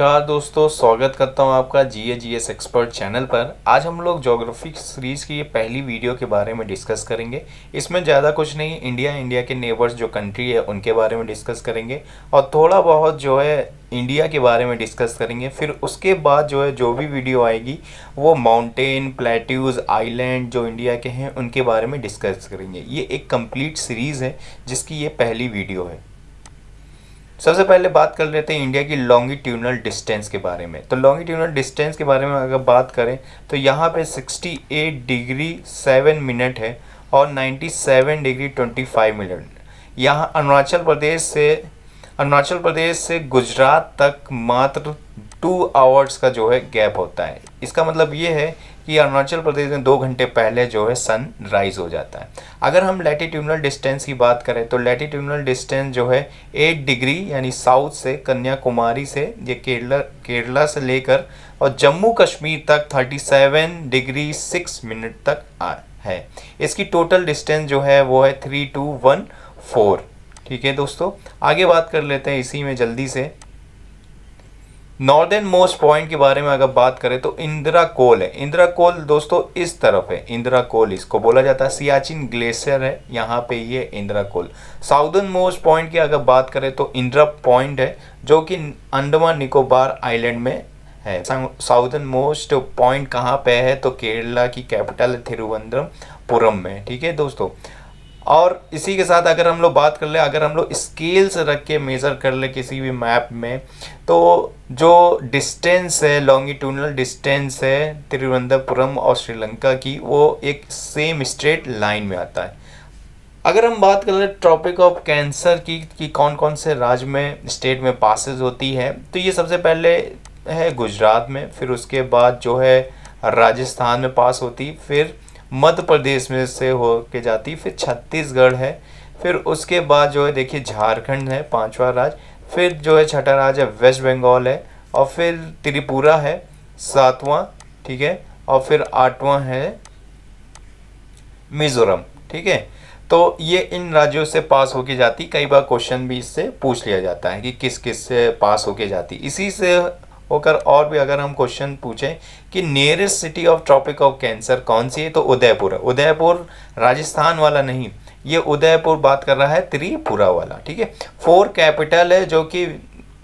नमस्कार दोस्तों स्वागत करता हूं आपका G A G S expert channel पर आज हम लोग जोग्राफी सीरीज़ की पहली वीडियो के बारे में डिस्कस करेंगे इसमें ज़्यादा कुछ नहीं इंडिया इंडिया के नेबर्स जो कंट्री है उनके बारे में डिस्कस करेंगे और थोड़ा बहुत जो है इंडिया के बारे में डिस्कस करेंगे फिर उसके बाद जो है जो भी वीडियो आएगी वो माउंटेन प्लेट्यूज़ आइलैंड जो इंडिया के हैं उनके बारे में डिस्कस करेंगे ये एक कम्प्लीट सीरीज़ है जिसकी ये पहली वीडियो है सबसे पहले बात कर लेते हैं इंडिया की लॉन्गिट्यूनल डिस्टेंस के बारे में तो लॉन्गिट्यूनल डिस्टेंस के बारे में अगर बात करें तो यहाँ पे 68 डिग्री 7 मिनट है और 97 डिग्री 25 मिनट यहाँ अरुणाचल प्रदेश से अरुणाचल प्रदेश से गुजरात तक मात्र टू आवर्स का जो है गैप होता है इसका मतलब ये है कि अरुणाचल प्रदेश में दो घंटे पहले जो है सन राइज हो जाता है अगर हम लेटिट्यूनल डिस्टेंस की बात करें तो लेटिट्यूनल डिस्टेंस जो है एट डिग्री यानी साउथ से कन्याकुमारी से ये केरला केरला से लेकर और जम्मू कश्मीर तक thirty seven degree six minute तक आ, है इसकी टोटल डिस्टेंस जो है वो है थ्री टू वन फोर ठीक है दोस्तों आगे बात कर लेते हैं इसी में जल्दी से नॉर्दर्न मोस्ट पॉइंट के बारे में अगर बात करें तो इंदिरा कोल है इंदिरा कोल दोस्तों इस तरफ है इंदिरा कोल इसको बोला जाता है सियाचिन ग्लेशियर है यहाँ पे ये Indira col southernmost point की अगर बात करें तो इंदिरा पॉइंट है जो कि अंडमान निकोबार आइलैंड में है साउदर्न मोस्ट पॉइंट कहाँ पे है तो केरला की कैपिटल है थिरुवनंतपुरम में ठीक है दोस्तों और इसी के साथ अगर हम लोग बात कर ले अगर हम लोग स्केल्स रख के मेज़र कर ले किसी भी मैप में तो जो डिस्टेंस है लॉन्गिट्यूडनल डिस्टेंस है तिरुवनंतपुरम और श्रीलंका की वो एक सेम स्ट्रेट लाइन में आता है अगर हम बात कर लें ट्रॉपिक ऑफ कैंसर की कि कौन कौन से राज्य में स्टेट में पासिस होती है तो ये सबसे पहले है गुजरात में फिर उसके बाद जो है राजस्थान में पास होती फिर मध्य प्रदेश में से हो के जाती फिर छत्तीसगढ़ है फिर उसके बाद जो है देखिए झारखंड है पांचवा राज्य फिर जो है छठा राज्य है वेस्ट बंगाल है और फिर त्रिपुरा है सातवां ठीक है और फिर आठवां है मिजोरम ठीक है तो ये इन राज्यों से पास होके जाती कई बार क्वेश्चन भी इससे पूछ लिया जाता है कि किस किस से पास होके जाती इसी से होकर और भी अगर हम क्वेश्चन पूछें कि nearest city of Tropic of Cancer कौन सी है तो उदयपुर है उदयपुर राजस्थान वाला नहीं ये उदयपुर बात कर रहा है त्रिपुरा वाला ठीक है फोर कैपिटल है जो कि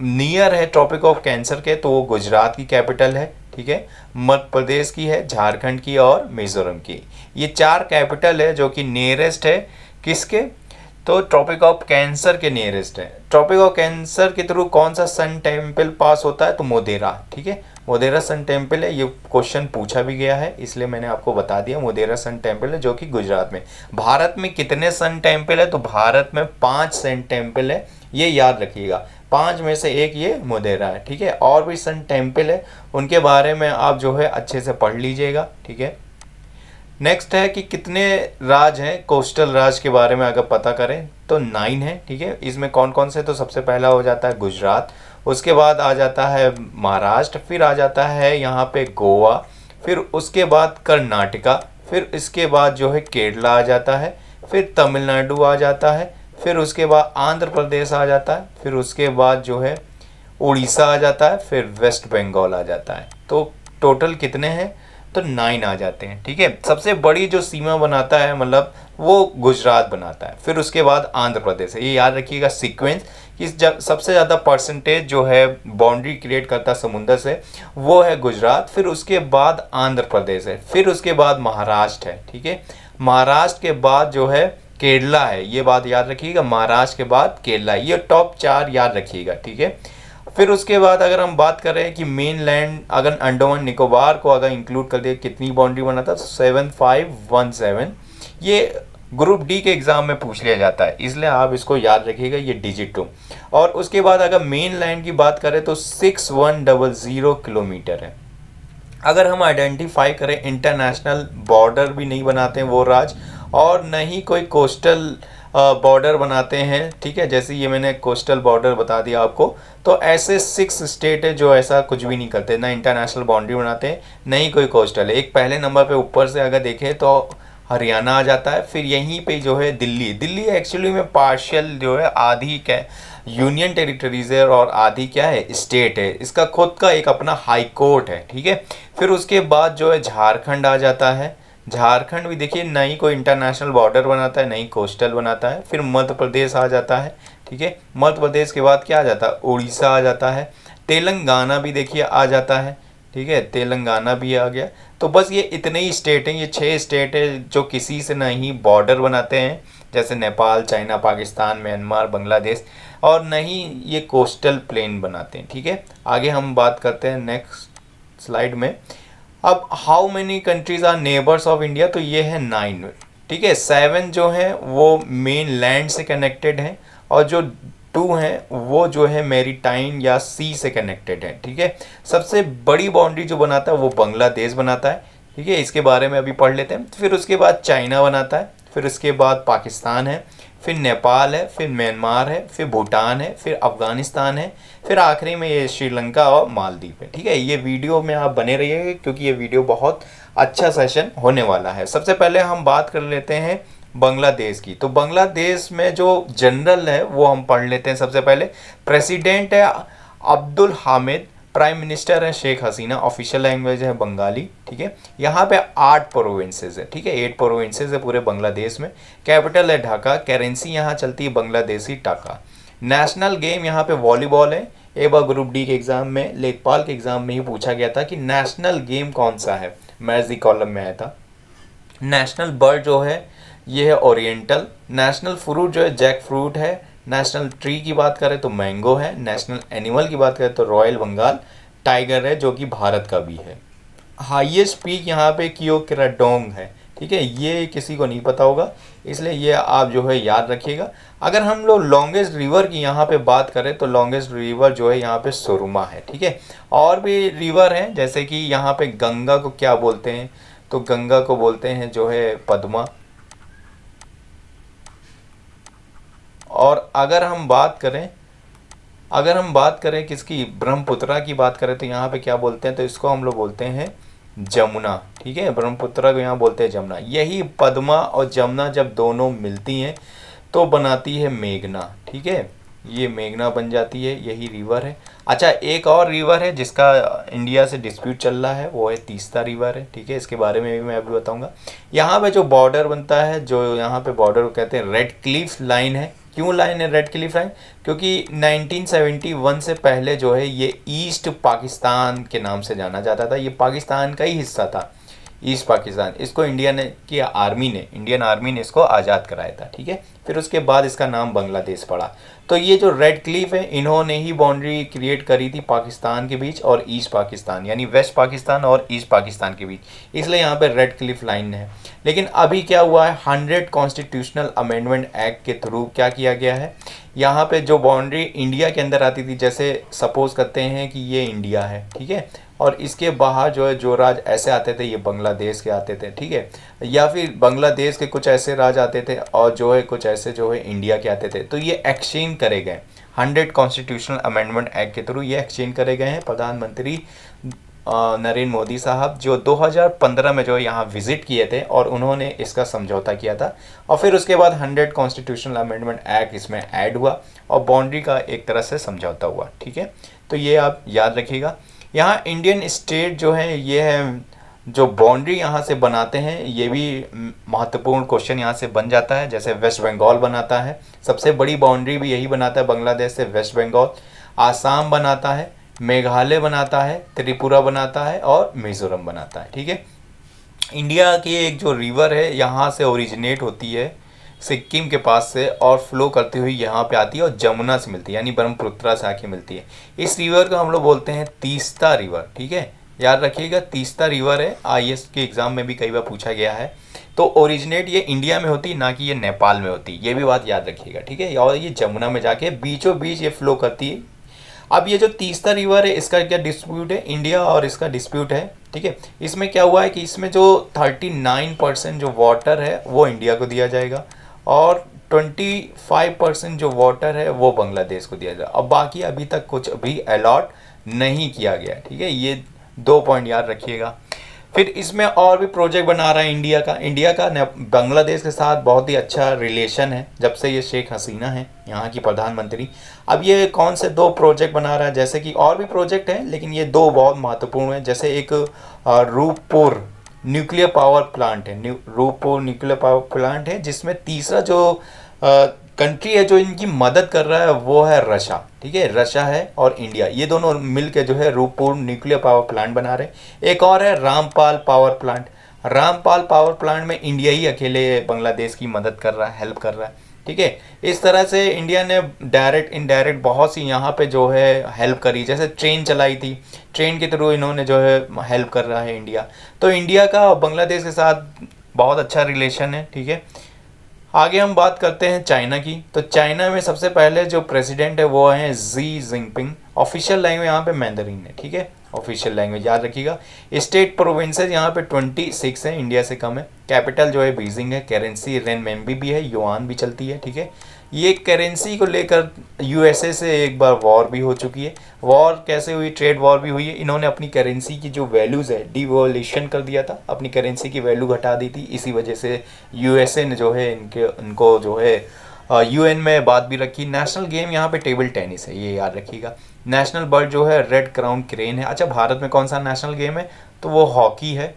नियर है ट्रॉपिक ऑफ कैंसर के तो वो गुजरात की कैपिटल है ठीक है मध्य प्रदेश की है झारखंड की और मिजोरम की ये चार कैपिटल है जो कि नियरेस्ट है किसके तो ट्रॉपिक ऑफ कैंसर के नियरेस्ट है ट्रॉपिक ऑफ कैंसर के थ्रू कौन सा सन टेम्पल पास होता है तो मोदेरा ठीक है मोदेरा सन टेम्पल है ये क्वेश्चन पूछा भी गया है इसलिए मैंने आपको बता दिया मोदेरा सन टेम्पल है जो कि गुजरात में भारत में कितने सन टेम्पल है तो भारत में पाँच सन टेम्पल है ये याद रखिएगा पाँच में से एक ये मोदेरा है ठीक है और भी सन टेम्पल है उनके बारे में आप जो है अच्छे से पढ़ लीजिएगा ठीक है नेक्स्ट है कि कितने राज हैं कोस्टल राज के बारे में अगर पता करें तो नाइन है ठीक है इसमें कौन कौन से तो सबसे पहला हो जाता है गुजरात उसके बाद आ जाता है महाराष्ट्र फिर आ जाता है यहाँ पे गोवा फिर उसके बाद कर्नाटका फिर इसके बाद जो है केरला आ जाता है फिर तमिलनाडु आ जाता है फिर उसके बाद आंध्र प्रदेश आ जाता है फिर उसके बाद जो है उड़ीसा आ जाता है फिर वेस्ट बंगाल आ जाता है तो टोटल कितने हैं तो नाइन आ जाते हैं ठीक है सबसे बड़ी जो सीमा बनाता है मतलब वो गुजरात बनाता है फिर उसके बाद आंध्र प्रदेश है ये याद रखिएगा सीक्वेंस कि जब सबसे ज़्यादा परसेंटेज जो है बाउंड्री क्रिएट करता समुंदर से वो है गुजरात फिर उसके बाद आंध्र प्रदेश है फिर उसके बाद महाराष्ट्र है ठीक है महाराष्ट्र के बाद जो है केरला है ये बात याद रखिएगा महाराष्ट्र के बाद केरला ये टॉप चार याद रखिएगा ठीक है फिर उसके बाद अगर हम बात करें कि मेन लैंड अगर अंडोमान निकोबार को अगर इंक्लूड कर दिया कितनी बाउंड्री बना था सेवन फाइव वन सेवन ये ग्रुप डी के एग्ज़ाम में पूछ लिया जाता है इसलिए आप इसको याद रखिएगा ये डिजिट टू और उसके बाद अगर मेन लैंड की बात करें तो six one double zero kilometre है अगर हम आइडेंटिफाई करें इंटरनेशनल बॉर्डर भी नहीं बनाते हैं वो राज और न ही कोई कोस्टल बॉर्डर बनाते हैं ठीक है जैसे ये मैंने कोस्टल बॉर्डर बता दिया आपको तो ऐसे सिक्स स्टेट है जो ऐसा कुछ भी नहीं करते ना इंटरनेशनल बाउंड्री बनाते हैं ना ही कोई कोस्टल है एक पहले नंबर पे ऊपर से अगर देखें तो हरियाणा आ जाता है फिर यहीं पे जो है दिल्ली दिल्ली एक्चुअली में पार्शियल जो है आधी क्या यूनियन टेरिटरीज है और आधी क्या है स्टेट है इसका खुद का एक अपना हाई कोर्ट है ठीक है फिर उसके बाद जो है झारखंड आ जाता है झारखंड भी देखिए ना ही कोई इंटरनेशनल बॉर्डर बनाता है ना ही कोस्टल बनाता है फिर मध्य प्रदेश आ जाता है ठीक है मध्य प्रदेश के बाद क्या आ जाता है उड़ीसा आ जाता है तेलंगाना भी देखिए आ जाता है ठीक है तेलंगाना भी आ गया तो बस ये इतने ही स्टेट हैं ये छः स्टेट है जो किसी से ना ही बॉर्डर बनाते हैं जैसे नेपाल चाइना पाकिस्तान म्यांमार बांग्लादेश और न ही ये कोस्टल प्लेन बनाते हैं ठीक है आगे हम बात करते हैं नेक्स्ट स्लाइड में अब how many countries are neighbours of India तो ये है नाइन ठीक है सेवन जो है वो मेन लैंड से कनेक्टेड है और जो टू हैं वो जो है मेरी टाइम या सी से कनेक्टेड है ठीक है सबसे बड़ी बाउंड्री जो बनाता है वो बांग्लादेश बनाता है ठीक है इसके बारे में अभी पढ़ लेते हैं फिर उसके बाद चाइना बनाता है फिर उसके बाद पाकिस्तान है फिर नेपाल है फिर म्यांमार है फिर भूटान है फिर अफ़गानिस्तान है फिर आखिरी में ये श्रीलंका और मालदीप है ठीक है ये वीडियो में आप बने रहिएगा क्योंकि ये वीडियो बहुत अच्छा सेशन होने वाला है सबसे पहले हम बात कर लेते हैं बांग्लादेश की तो बांग्लादेश में जो जनरल है वो हम पढ़ लेते हैं सबसे पहले प्रेसिडेंट है अब्दुल हामिद प्राइम मिनिस्टर है शेख हसीना ऑफिशियल लैंग्वेज है बंगाली ठीक है यहाँ पे आठ प्रोविंसेज है ठीक है एट प्रोविंसेस है पूरे बांग्लादेश में कैपिटल है ढाका करेंसी यहाँ चलती है बांग्लादेशी टाका नेशनल गेम यहाँ पे वॉलीबॉल है ए बार ग्रुप डी के एग्ज़ाम में लेखपाल के एग्ज़ाम में ही पूछा गया था कि नेशनल गेम कौन सा है मैजी कॉलम में आया था नेशनल बर्ड जो है ये है ओरिएंटल नेशनल फ्रूट जो है जैक फ्रूट है नेशनल ट्री की बात करें तो मैंगो है नेशनल एनिमल की बात करें तो रॉयल बंगाल टाइगर है जो कि भारत का भी है हाईएस्ट पीक यहाँ पे कियो किराडोंग है ठीक है ये किसी को नहीं पता होगा इसलिए ये आप जो है याद रखिएगा अगर हम लोग लॉन्गेस्ट रिवर की यहाँ पे बात करें तो लॉन्गेस्ट रिवर जो है यहाँ पे सुरमा है ठीक है और भी रिवर हैं जैसे कि यहाँ पे गंगा को क्या बोलते हैं तो गंगा को बोलते हैं जो है पदमा और अगर हम बात करें अगर हम बात करें किसकी ब्रह्मपुत्रा की बात करें तो यहाँ पे क्या बोलते हैं तो इसको हम लोग बोलते हैं जमुना ठीक है ब्रह्मपुत्रा को यहाँ बोलते हैं जमुना यही पद्मा और जमुना जब दोनों मिलती हैं तो बनाती है मेघना ठीक है ये मेघना बन जाती है यही रिवर है अच्छा एक और रिवर है जिसका इंडिया से डिस्प्यूट चल रहा है वो है तीस्ता रिवर है ठीक है इसके बारे में भी मैं अभी बताऊंगा यहाँ पे जो बॉर्डर बनता है जो यहाँ पे बॉर्डर कहते हैं रेड क्लिफ लाइन है क्यों लाए ने रेड किली लाइन क्योंकि 1971 से पहले जो है ये ईस्ट पाकिस्तान के नाम से जाना जाता था ये पाकिस्तान का ही हिस्सा था ईस्ट पाकिस्तान इसको इंडिया ने की आर्मी ने इंडियन आर्मी ने इसको आज़ाद कराया था ठीक है फिर उसके बाद इसका नाम बांग्लादेश पड़ा तो ये जो रेड क्लिफ है इन्होंने ही बाउंड्री क्रिएट करी थी पाकिस्तान के बीच और ईस्ट पाकिस्तान यानी वेस्ट पाकिस्तान और ईस्ट पाकिस्तान के बीच इसलिए यहाँ पे रेड क्लिफ लाइन है लेकिन अभी क्या हुआ है हंड्रेड कॉन्स्टिट्यूशनल अमेंडमेंट एक्ट के थ्रू क्या किया गया है यहाँ पे जो बाउंड्री इंडिया के अंदर आती थी जैसे सपोज करते हैं कि ये इंडिया है ठीक है और इसके बाहर जो है जो राज ऐसे आते थे ये बांग्लादेश के आते थे ठीक है या फिर बांग्लादेश के कुछ ऐसे राज आते थे और जो है कुछ ऐसे जो है इंडिया के आते थे तो ये एक्सचेंज करे गए हंड्रेड कॉन्स्टिट्यूशनल अमेंडमेंट एक्ट के थ्रू ये एक्सचेंज करे गए हैं प्रधानमंत्री नरेंद्र मोदी साहब जो 2015 में जो यहाँ विजिट किए थे और उन्होंने इसका समझौता किया था और फिर उसके बाद 100 कॉन्स्टिट्यूशनल अमेंडमेंट एक्ट इसमें ऐड हुआ और बाउंड्री का एक तरह से समझौता हुआ ठीक है तो ये आप याद रखिएगा यहाँ इंडियन स्टेट जो है ये है जो बाउंड्री यहाँ से बनाते हैं ये भी महत्वपूर्ण क्वेश्चन यहाँ से बन जाता है जैसे वेस्ट बंगाल बनाता है सबसे बड़ी बाउंड्री भी यही बनाता है बांग्लादेश से वेस्ट बंगाल आसाम बनाता है मेघालय बनाता है त्रिपुरा बनाता है और मिज़ोरम बनाता है ठीक है इंडिया की एक जो रिवर है यहाँ से ओरिजिनेट होती है सिक्किम के पास से और फ्लो करती हुई यहाँ पे आती है और जमुना से मिलती है यानी ब्रह्मपुत्रा से आके मिलती है इस रिवर को हम लोग बोलते हैं तीस्ता रिवर ठीक है याद रखिएगा तीस्ता रिवर है आई के एग्ज़ाम में भी कई बार पूछा गया है तो ओरिजिनेट ये इंडिया में होती ना कि ये नेपाल में होती ये भी बात याद रखिएगा ठीक है और ये जमुना में जाके बीचों बीच ये फ्लो करती है अब ये जो तीस्ता रिवर है इसका क्या डिस्प्यूट है इंडिया और इसका डिस्प्यूट है ठीक है इसमें क्या हुआ है कि इसमें जो 39 परसेंट जो वाटर है वो इंडिया को दिया जाएगा और 25 परसेंट जो वाटर है वो बांग्लादेश को दिया जाए अब बाकी अभी तक कुछ भी अलॉट नहीं किया गया ठीक है ये दो पॉइंट याद रखिएगा फिर इसमें और भी प्रोजेक्ट बना रहा है इंडिया का इंडिया का बांग्लादेश के साथ बहुत ही अच्छा रिलेशन है जब से ये शेख हसीना है यहाँ की प्रधानमंत्री अब ये कौन से दो प्रोजेक्ट बना रहा है जैसे कि और भी प्रोजेक्ट हैं लेकिन ये दो बहुत महत्वपूर्ण हैं जैसे एक रूपपुर न्यूक्लियर पावर प्लांट है न्यू रोपो न्यूक्लियर पावर प्लांट है जिसमें तीसरा जो कंट्री है जो इनकी मदद कर रहा है वो है रशा ठीक है रशा है और इंडिया ये दोनों मिलके जो है रूपपुर न्यूक्लियर पावर प्लांट बना रहे हैं एक और है Rampal power plant Rampal power plant में इंडिया ही अकेले बांग्लादेश की मदद कर रहा है हेल्प कर रहा है ठीक है इस तरह से इंडिया ने डायरेक्ट इनडायरेक्ट बहुत सी यहाँ पे जो है हेल्प करी जैसे ट्रेन चलाई थी ट्रेन के थ्रू इन्होंने जो है हेल्प कर रहा है इंडिया तो इंडिया का बांग्लादेश के साथ बहुत अच्छा रिलेशन है ठीक है आगे हम बात करते हैं चाइना की तो चाइना में सबसे पहले जो प्रेसिडेंट है वो है जी जिनपिंग ऑफिशियल लैंग्वेज यहाँ पे मैंदरीन है ठीक है ऑफिशियल लैंग्वेज याद रखिएगा स्टेट प्रोविंसेज यहाँ पे 26 है इंडिया से कम है कैपिटल जो है बीजिंग है करेंसी रेन मेम्बी भी है युआन भी चलती है ठीक है ये करेंसी को लेकर यूएसए से एक बार वॉर भी हो चुकी है वॉर कैसे हुई ट्रेड वॉर भी हुई है इन्होंने अपनी करेंसी की जो वैल्यूज़ है डिवोल्यूशन कर दिया था अपनी करेंसी की वैल्यू घटा दी थी इसी वजह से यू ने जो है इनके उनको जो है यू में बात भी रखी नेशनल गेम यहाँ पे टेबल टेनिस है ये याद रखिएगा नेशनल बर्ड जो है रेड क्राउन क्रेन है अच्छा भारत में कौन सा नेशनल गेम है तो वो हॉकी है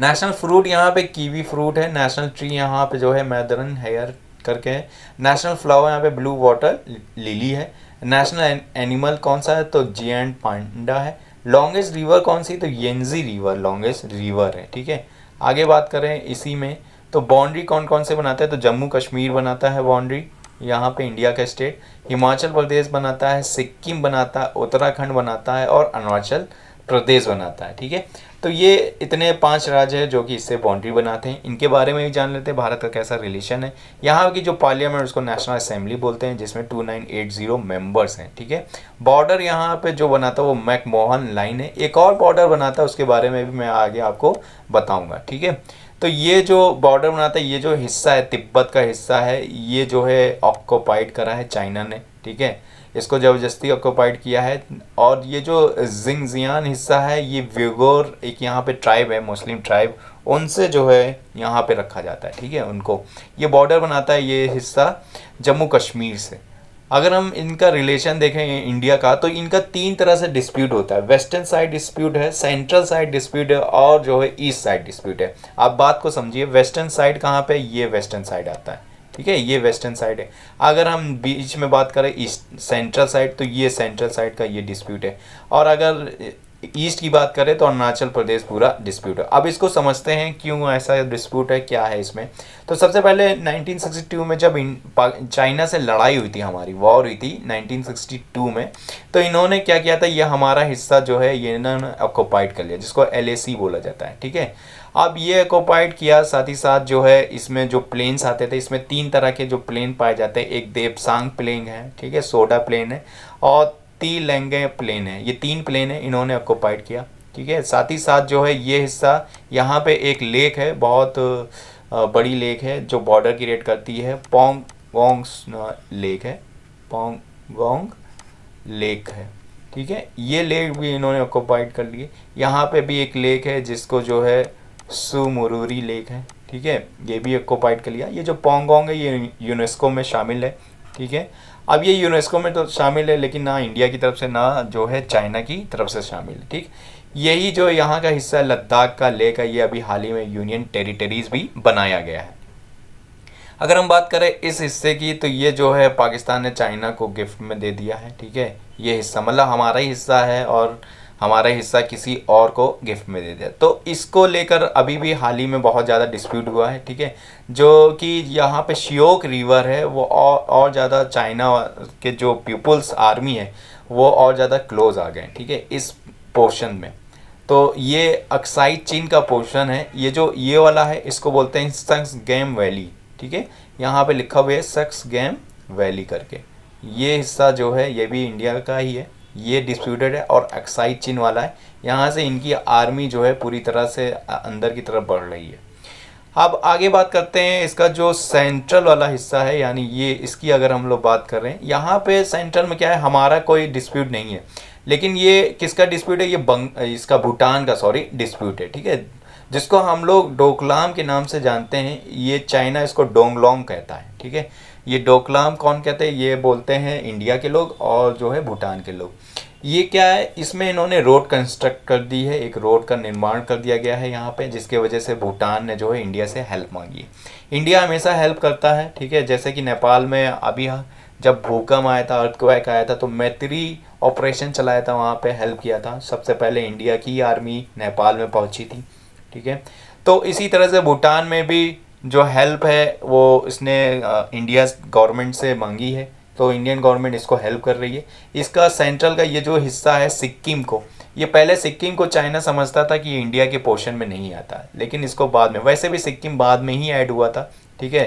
नेशनल फ्रूट यहाँ पे कीवी फ्रूट है नेशनल ट्री यहाँ पे जो है मैदरन हेयर करके है नेशनल फ्लावर यहाँ पे ब्लू वाटर लिली है नेशनल एनिमल कौन सा है तो एंड पांडा है लॉन्गेस्ट रिवर कौन सी तो येंजी रिवर लॉन्गेस्ट रिवर है ठीक है आगे बात करें इसी में तो बाउंड्री कौन कौन से बनाता है तो जम्मू कश्मीर बनाता है बाउंड्री यहाँ पे इंडिया का स्टेट हिमाचल प्रदेश बनाता है सिक्किम बनाता है उत्तराखंड बनाता है और अरुणाचल प्रदेश बनाता है ठीक है तो ये इतने पांच राज्य हैं जो कि इससे बाउंड्री बनाते हैं इनके बारे में भी जान लेते हैं भारत का कैसा रिलेशन है यहाँ की जो पार्लियामेंट उसको नेशनल असेंबली बोलते हैं जिसमें 2980 मेंबर्स हैं ठीक है बॉर्डर यहाँ पे जो बनाता है वो मैकमोहन लाइन है एक और बॉर्डर बनाता है उसके बारे में भी मैं आगे आपको बताऊँगा ठीक है तो ये जो बॉर्डर बनाता है ये जो हिस्सा है तिब्बत का हिस्सा है ये जो है ऑक्योपाइड करा है चाइना ने ठीक है इसको ज़बरदस्ती ऑक्योपाइड किया है और ये जो जिंगजियान हिस्सा है ये व्यगोर एक यहाँ पे ट्राइब है मुस्लिम ट्राइब उनसे जो है यहाँ पे रखा जाता है ठीक है उनको ये बॉर्डर बनाता है ये हिस्सा जम्मू कश्मीर से अगर हम इनका रिलेशन देखें इंडिया का तो इनका तीन तरह से डिस्प्यूट होता है वेस्टर्न साइड डिस्प्यूट है सेंट्रल साइड डिस्प्यूट है और जो है ईस्ट साइड डिस्प्यूट है आप बात को समझिए वेस्टर्न साइड कहाँ पे ये वेस्टर्न साइड आता है ठीक है ये वेस्टर्न साइड है अगर हम बीच में बात करें ईस्ट सेंट्रल साइड तो ये सेंट्रल साइड का ये डिस्प्यूट है और अगर ईस्ट की बात करें तो अरुणाचल प्रदेश पूरा डिस्प्यूट है अब इसको समझते हैं क्यों ऐसा डिस्प्यूट है क्या है इसमें तो सबसे पहले 1962 में जब चाइना से लड़ाई हुई थी हमारी वॉर हुई थी 1962 में तो इन्होंने क्या किया था ये हमारा हिस्सा जो है ये इन्होंने ऑक्योपाइड कर लिया जिसको एल बोला जाता है ठीक है अब ये ऑक्योपाइड किया साथ ही साथ जो है इसमें जो प्लेन्स आते थे इसमें तीन तरह के जो प्लेन पाए जाते हैं एक देवसांग प्लेन है ठीक है सोडा प्लेन है और ती लेंगे प्लेन है ये तीन प्लेन है इन्होंने ऑक्यूपाइड किया ठीक है साथ ही साथ जो है ये हिस्सा यहाँ पे एक लेक है बहुत बड़ी लेक है जो बॉर्डर क्रिएट करती है पोंग वोंग लेक है पोंग वोंग लेक है ठीक है ये लेक भी इन्होंने ऑक्यूपाइड कर लिए यहाँ पे भी एक लेक है जिसको जो है सुमुरूरी लेक है ठीक है ये भी ऑक्यूपाइड कर लिया ये जो पोंगोंग है ये यूनेस्को में शामिल है ठीक है अब ये यूनेस्को में तो शामिल है लेकिन ना इंडिया की तरफ से ना जो है चाइना की तरफ से शामिल है ठीक यही जो यहाँ का हिस्सा है लद्दाख का ले का ये अभी हाल ही में यूनियन टेरिटरीज भी बनाया गया है अगर हम बात करें इस हिस्से की तो ये जो है पाकिस्तान ने चाइना को गिफ्ट में दे दिया है ठीक है ये हिस्सा मतलब हमारा ही हिस्सा है और हमारा हिस्सा किसी और को गिफ्ट में दे दिया तो इसको लेकर अभी भी हाल ही में बहुत ज़्यादा डिस्प्यूट हुआ है ठीक है जो कि यहाँ पे शियोक रिवर है वो और और ज़्यादा चाइना के जो पीपल्स आर्मी है वो और ज़्यादा क्लोज आ गए ठीक है इस पोर्शन में तो ये अक्साई चीन का पोर्शन है ये जो ये वाला है इसको बोलते हैं सक्स गेम वैली ठीक है यहाँ पे लिखा हुआ है सक्स गेम वैली करके ये हिस्सा जो है ये भी इंडिया का ही है ये डिस्प्यूटेड है और एक्साइज चीन वाला है यहाँ से इनकी आर्मी जो है पूरी तरह से अंदर की तरफ बढ़ रही है अब आगे बात करते हैं इसका जो सेंट्रल वाला हिस्सा है यानी ये इसकी अगर हम लोग बात कर रहे हैं यहाँ पे सेंट्रल में क्या है हमारा कोई डिस्प्यूट नहीं है लेकिन ये किसका डिस्प्यूट है ये बंग इसका भूटान का सॉरी डिस्प्यूट है ठीक है जिसको हम लोग डोकलाम के नाम से जानते हैं ये चाइना इसको डोंगलोंग कहता है ठीक है ये डोकलाम कौन कहते हैं ये बोलते हैं इंडिया के लोग और जो है भूटान के लोग ये क्या है इसमें इन्होंने रोड कंस्ट्रक्ट कर दी है एक रोड का निर्माण कर दिया गया है यहाँ पे जिसके वजह से भूटान ने जो है इंडिया से हेल्प मांगी इंडिया हमेशा हेल्प करता है ठीक है जैसे कि नेपाल में अभी हाँ, जब भूकंप आया था अर्थक्वैक आया था तो मैत्री ऑपरेशन चलाया था वहाँ पे हेल्प किया था सबसे पहले इंडिया की आर्मी नेपाल में पहुँची थी ठीक है तो इसी तरह से भूटान में भी जो हेल्प है वो इसने इंडिया गवर्नमेंट से मांगी है तो इंडियन गवर्नमेंट इसको हेल्प कर रही है इसका सेंट्रल का ये जो हिस्सा है सिक्किम को ये पहले सिक्किम को चाइना समझता था कि ये इंडिया के पोर्शन में नहीं आता लेकिन इसको बाद में वैसे भी सिक्किम बाद में ही ऐड हुआ था ठीक है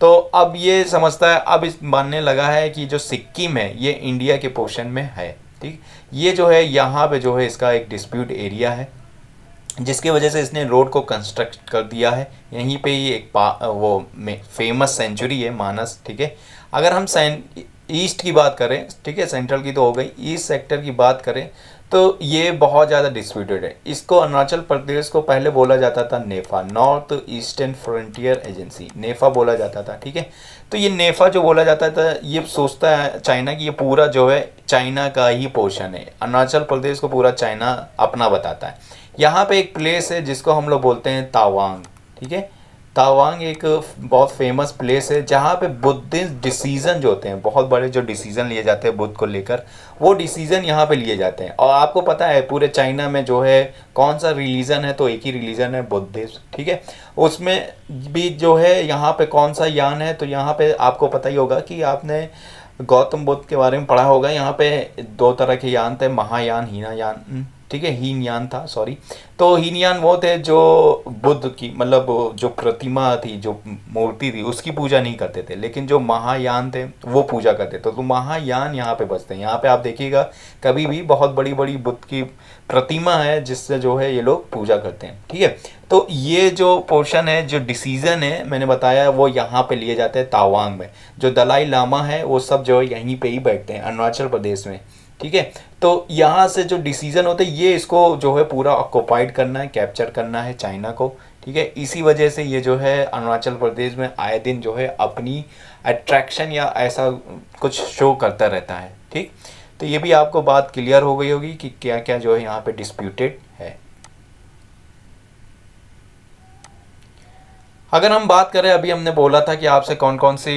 तो अब ये समझता है अब इस मानने लगा है कि जो सिक्किम है ये इंडिया के पोर्शन में है ठीक ये जो है यहाँ पे जो है इसका एक डिस्प्यूट एरिया है जिसकी वजह से इसने रोड को कंस्ट्रक्ट कर दिया है यहीं पे ये एक वो फेमस सेंचुरी है मानस ठीक है अगर हम ईस्ट की बात करें ठीक है सेंट्रल की तो हो गई ईस्ट सेक्टर की बात करें तो ये बहुत ज़्यादा डिस्प्यूटेड है इसको अरुणाचल प्रदेश को पहले बोला जाता था NEFA North Eastern Frontier Agency NEFA बोला जाता था ठीक है तो ये नेफा जो बोला जाता था ये सोचता है चाइना की ये पूरा जो है चाइना का ही पोर्शन है अरुणाचल प्रदेश को पूरा चाइना अपना बताता है यहाँ पे एक प्लेस है जिसको हम लोग बोलते हैं तावांग ठीक है तावांग एक बहुत फेमस प्लेस है जहाँ पे बुद्ध डिसीजन जो होते हैं बहुत बड़े जो डिसीजन लिए जाते हैं बुद्ध को लेकर वो डिसीजन यहाँ पे लिए जाते हैं और आपको पता है पूरे चाइना में जो है कौन सा रिलीजन है तो एक ही रिलीजन है बुद्धिस्ट ठीक है उसमें भी जो है यहाँ पे कौन सा यान है तो यहाँ पे आपको पता ही होगा कि आपने गौतम बुद्ध के बारे में पढ़ा होगा यहाँ पे दो तरह के यान थे महायान हीना यान हम्म। ठीक है हीन यान था सॉरी तो हीन यान वो थे जो बुद्ध की मतलब जो प्रतिमा थी जो मूर्ति थी उसकी पूजा नहीं करते थे लेकिन जो महायान थे वो पूजा करते थे तो महायान यहाँ पे बसते हैं यहाँ पे आप देखिएगा कभी भी बहुत बड़ी बड़ी बुद्ध की प्रतिमा है जिससे जो है ये लोग पूजा करते हैं ठीक है तो ये जो पोर्शन है जो डिसीज़न है मैंने बताया वो यहाँ पे लिए जाते हैं तावांग में जो दलाई लामा है वो सब जो है यहीं पे ही बैठते हैं अरुणाचल प्रदेश में ठीक है तो यहाँ से जो डिसीजन होते ये इसको जो है पूरा ऑक्योपाइड करना है कैप्चर करना है चाइना को ठीक है इसी वजह से ये जो है अरुणाचल प्रदेश में आए दिन जो है अपनी अट्रैक्शन या ऐसा कुछ शो करता रहता है ठीक तो ये भी आपको बात क्लियर हो गई होगी कि क्या क्या जो है यहाँ पे डिस्प्यूटेड है अगर हम बात करें अभी हमने बोला था कि आपसे कौन कौन सी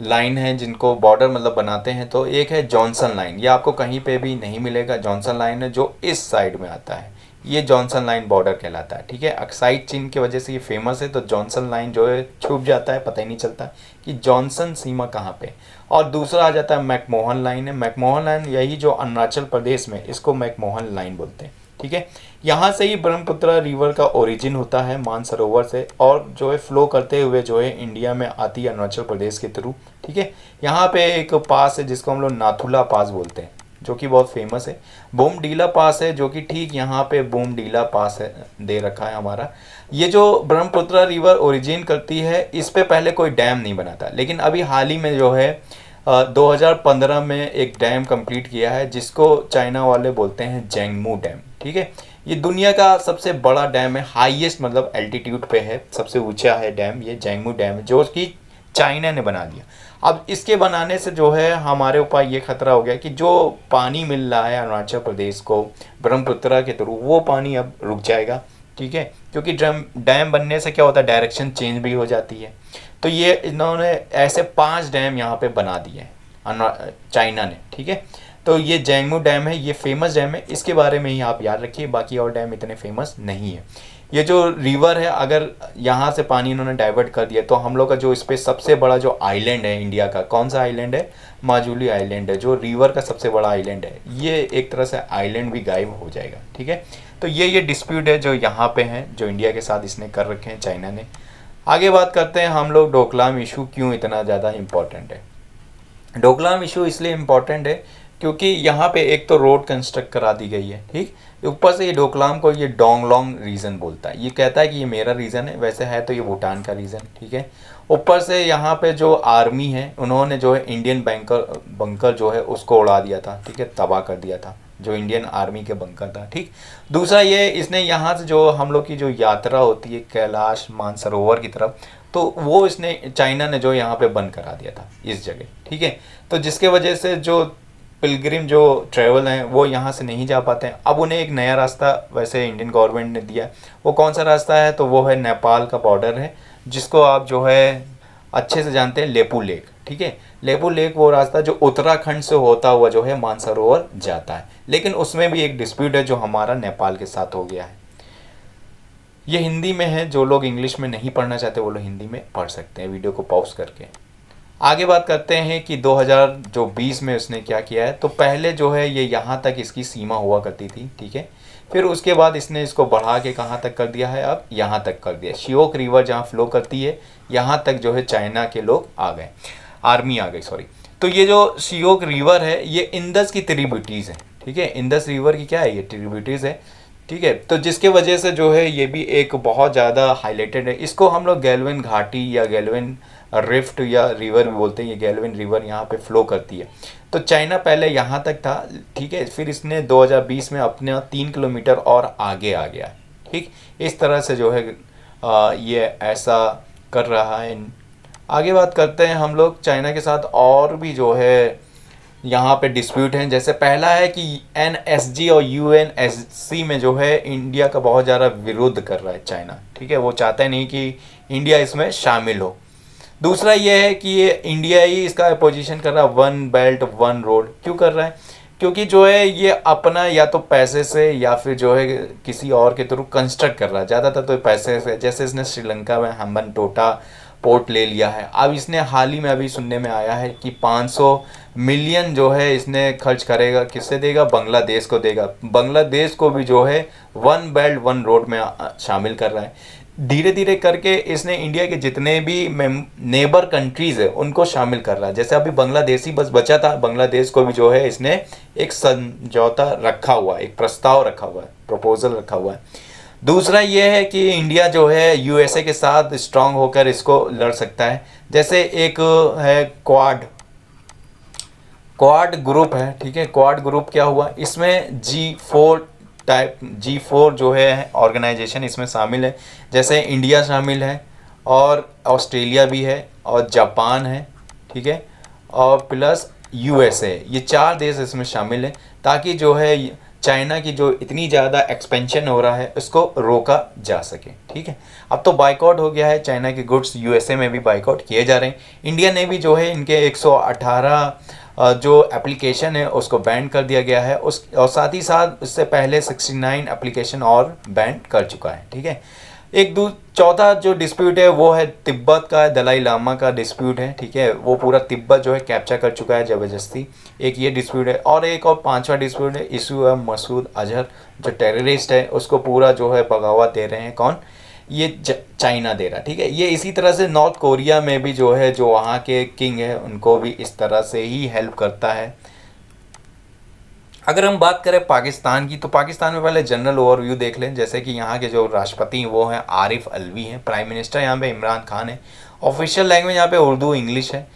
लाइन है जिनको बॉर्डर मतलब बनाते हैं तो एक है जॉनसन लाइन ये आपको कहीं पे भी नहीं मिलेगा जॉनसन लाइन है जो इस साइड में आता है ये जॉनसन लाइन बॉर्डर कहलाता है ठीक है अक्साइड चीन की वजह से ये फेमस है तो जॉनसन लाइन जो है छुप जाता है पता ही नहीं चलता कि जॉनसन सीमा कहाँ पे और दूसरा आ जाता है मैकमोहन लाइन है मैकमोहन लाइन यही जो अरुणाचल प्रदेश में इसको मैकमोहन लाइन बोलते हैं ठीक है यहाँ से ही ब्रह्मपुत्र रिवर का ओरिजिन होता है मानसरोवर से और जो है फ्लो करते हुए जो है इंडिया में आती है अरुणाचल प्रदेश के थ्रू ठीक है यहाँ पे एक पास है जिसको हम लोग नाथुला पास बोलते हैं जो कि बहुत फेमस है बोमडीला पास है जो कि ठीक यहाँ पे बोमडीला पास है दे रखा है हमारा ये जो ब्रह्मपुत्र रिवर ओरिजिन करती है इस पर पहले कोई डैम नहीं बना था लेकिन अभी हाल ही में जो है दो में एक डैम कम्प्लीट किया है जिसको चाइना वाले बोलते हैं जेंगमू डैम ठीक है ये दुनिया का सबसे बड़ा डैम है हाईएस्ट मतलब एल्टीट्यूड पे है सबसे ऊंचा है डैम ये जैंगमू डैम है जो कि चाइना ने बना दिया अब इसके बनाने से जो है हमारे ऊपर ये खतरा हो गया कि जो पानी मिल रहा है अरुणाचल प्रदेश को ब्रह्मपुत्रा के थ्रू वो पानी अब रुक जाएगा ठीक है क्योंकि ड्रम डैम बनने से क्या होता है डायरेक्शन चेंज भी हो जाती है तो ये इन्होंने ऐसे पांच डैम यहाँ पे बना दिए हैं चाइना ने ठीक है तो ये जैंगमू डैम है ये फेमस डैम है इसके बारे में ही आप याद रखिए बाकी और डैम इतने फेमस नहीं है ये जो रिवर है अगर यहाँ से पानी इन्होंने डाइवर्ट कर दिया तो हम लोग का जो इस पर सबसे बड़ा जो आइलैंड है इंडिया का कौन सा आइलैंड है माजुली आइलैंड है जो रिवर का सबसे बड़ा आइलैंड है ये एक तरह से आइलैंड भी गायब हो जाएगा ठीक है तो ये ये डिस्प्यूट है जो यहाँ पे हैं जो इंडिया के साथ इसने कर रखे हैं चाइना ने आगे बात करते हैं हम लोग डोकलाम इशू क्यों इतना ज़्यादा इम्पॉर्टेंट है डोकलाम इशू इसलिए इम्पॉर्टेंट है क्योंकि यहाँ पे एक तो रोड कंस्ट्रक्ट करा दी गई है ठीक ऊपर से ये डोकलाम को ये डोंगलोंग रीजन बोलता है ये कहता है कि ये मेरा रीजन है वैसे है तो ये भूटान का रीजन ठीक है ऊपर से यहाँ पे जो आर्मी है उन्होंने जो है इंडियन बैंकर बंकर जो है उसको उड़ा दिया था ठीक है तबाह कर दिया था जो इंडियन आर्मी के बंकर था ठीक दूसरा ये इसने यहाँ से जो हम लोग की जो यात्रा होती है कैलाश मानसरोवर की तरफ तो वो इसने चाइना ने जो यहाँ पे बंद करा दिया था इस जगह ठीक है तो जिसके वजह से जो पिलग्रिम जो ट्रैवल हैं वो यहाँ से नहीं जा पाते हैं अब उन्हें एक नया रास्ता वैसे इंडियन गवर्नमेंट ने दिया वो कौन सा रास्ता है तो वो है नेपाल का बॉर्डर है जिसको आप जो है अच्छे से जानते हैं लेपू लेक ठीक है लेपू लेक वो रास्ता जो उत्तराखंड से होता हुआ जो है मानसरोवर जाता है लेकिन उसमें भी एक डिस्प्यूट है जो हमारा नेपाल के साथ हो गया है ये हिंदी में है जो लोग इंग्लिश में नहीं पढ़ना चाहते वो लोग हिंदी में पढ़ सकते हैं वीडियो को पॉज करके आगे बात करते हैं कि 2000 जो बीस में उसने क्या किया है तो पहले जो है ये यहाँ तक इसकी सीमा हुआ करती थी ठीक है फिर उसके बाद इसने इसको बढ़ा के कहाँ तक कर दिया है अब यहाँ तक कर दिया शियोक रिवर जहाँ फ्लो करती है यहाँ तक जो है चाइना के लोग आ गए आर्मी आ गई सॉरी तो ये जो शियोक रिवर है ये इंदस की ट्रिब्यूटीज़ है ठीक है इंदस रिवर की क्या है ये ट्रिब्यूटीज़ है ठीक है तो जिसके वजह से जो है ये भी एक बहुत ज़्यादा हाईलाइटेड है इसको हम लोग गैलवेन घाटी या गैलवेन रिफ्ट या रिवर भी हाँ। बोलते हैं ये गैलविन रिवर यहाँ पे फ्लो करती है तो चाइना पहले यहाँ तक था ठीक है फिर इसने 2020 में अपने तीन किलोमीटर और आगे आ गया ठीक इस तरह से जो है आ, ये ऐसा कर रहा है आगे बात करते हैं हम लोग चाइना के साथ और भी जो है यहाँ पे डिस्प्यूट हैं जैसे पहला है कि एन और यू में जो है इंडिया का बहुत ज़्यादा विरोध कर रहा है चाइना ठीक है वो चाहते नहीं कि इंडिया इसमें शामिल हो दूसरा ये है कि ये इंडिया ही इसका अपोजिशन कर रहा है वन बेल्ट वन रोड क्यों कर रहा है क्योंकि जो है ये अपना या तो पैसे से या फिर जो है किसी और के थ्रू कंस्ट्रक्ट कर रहा है ज़्यादातर तो पैसे से जैसे इसने श्रीलंका में हम्बन टोटा पोर्ट ले लिया है अब इसने हाल ही में अभी सुनने में आया है कि 500 मिलियन जो है इसने खर्च करेगा किससे देगा बांग्लादेश को देगा बांग्लादेश को भी जो है वन बेल्ट वन रोड में शामिल कर रहा है धीरे धीरे करके इसने इंडिया के जितने भी नेबर कंट्रीज़ है उनको शामिल कर रहा है जैसे अभी बांग्लादेश ही बस बचा था बांग्लादेश को भी जो है इसने एक समझौता रखा हुआ है एक प्रस्ताव रखा हुआ है प्रपोजल रखा हुआ है दूसरा ये है कि इंडिया जो है यूएसए के साथ स्ट्रांग होकर इसको लड़ सकता है जैसे एक है क्वाड क्वाड ग्रुप है ठीक है क्वाड ग्रुप क्या हुआ इसमें G four type G four जो है ऑर्गेनाइजेशन इसमें शामिल है जैसे इंडिया शामिल है और ऑस्ट्रेलिया भी है और जापान है ठीक है और प्लस यूएसए ये चार देश इसमें शामिल हैं ताकि जो है चाइना की जो इतनी ज़्यादा एक्सपेंशन हो रहा है उसको रोका जा सके ठीक है अब तो बाइकआउट हो गया है चाइना के गुड्स यूएसए में भी बाइकआउट किए जा रहे हैं इंडिया ने भी जो है इनके 118 जो एप्लीकेशन है उसको बैन कर दिया गया है उस और साथ ही साथ उससे पहले 69 एप्लीकेशन और बैन कर चुका है ठीक है एक दू चौथा जो डिस्प्यूट है वो है तिब्बत का दलाई लामा का डिस्प्यूट है ठीक है वो पूरा तिब्बत जो है कैप्चर कर चुका है ज़बरदस्ती एक ये डिस्प्यूट है और एक और पांचवा डिस्प्यूट है इशू है मसूद अजहर जो टेररिस्ट है उसको पूरा जो है बगावा दे रहे हैं कौन ये चाइना दे रहा है ठीक है ये इसी तरह से नॉर्थ कोरिया में भी जो है जो वहाँ के किंग है उनको भी इस तरह से ही हेल्प करता है अगर हम बात करें पाकिस्तान की तो पाकिस्तान में पहले जनरल ओवरव्यू देख लें जैसे कि यहाँ के जो राष्ट्रपति हैं वो हैं आरिफ अलवी हैं प्राइम मिनिस्टर यहाँ पे इमरान खान है ऑफिशियल लैंग्वेज यहाँ पे उर्दू इंग्लिश है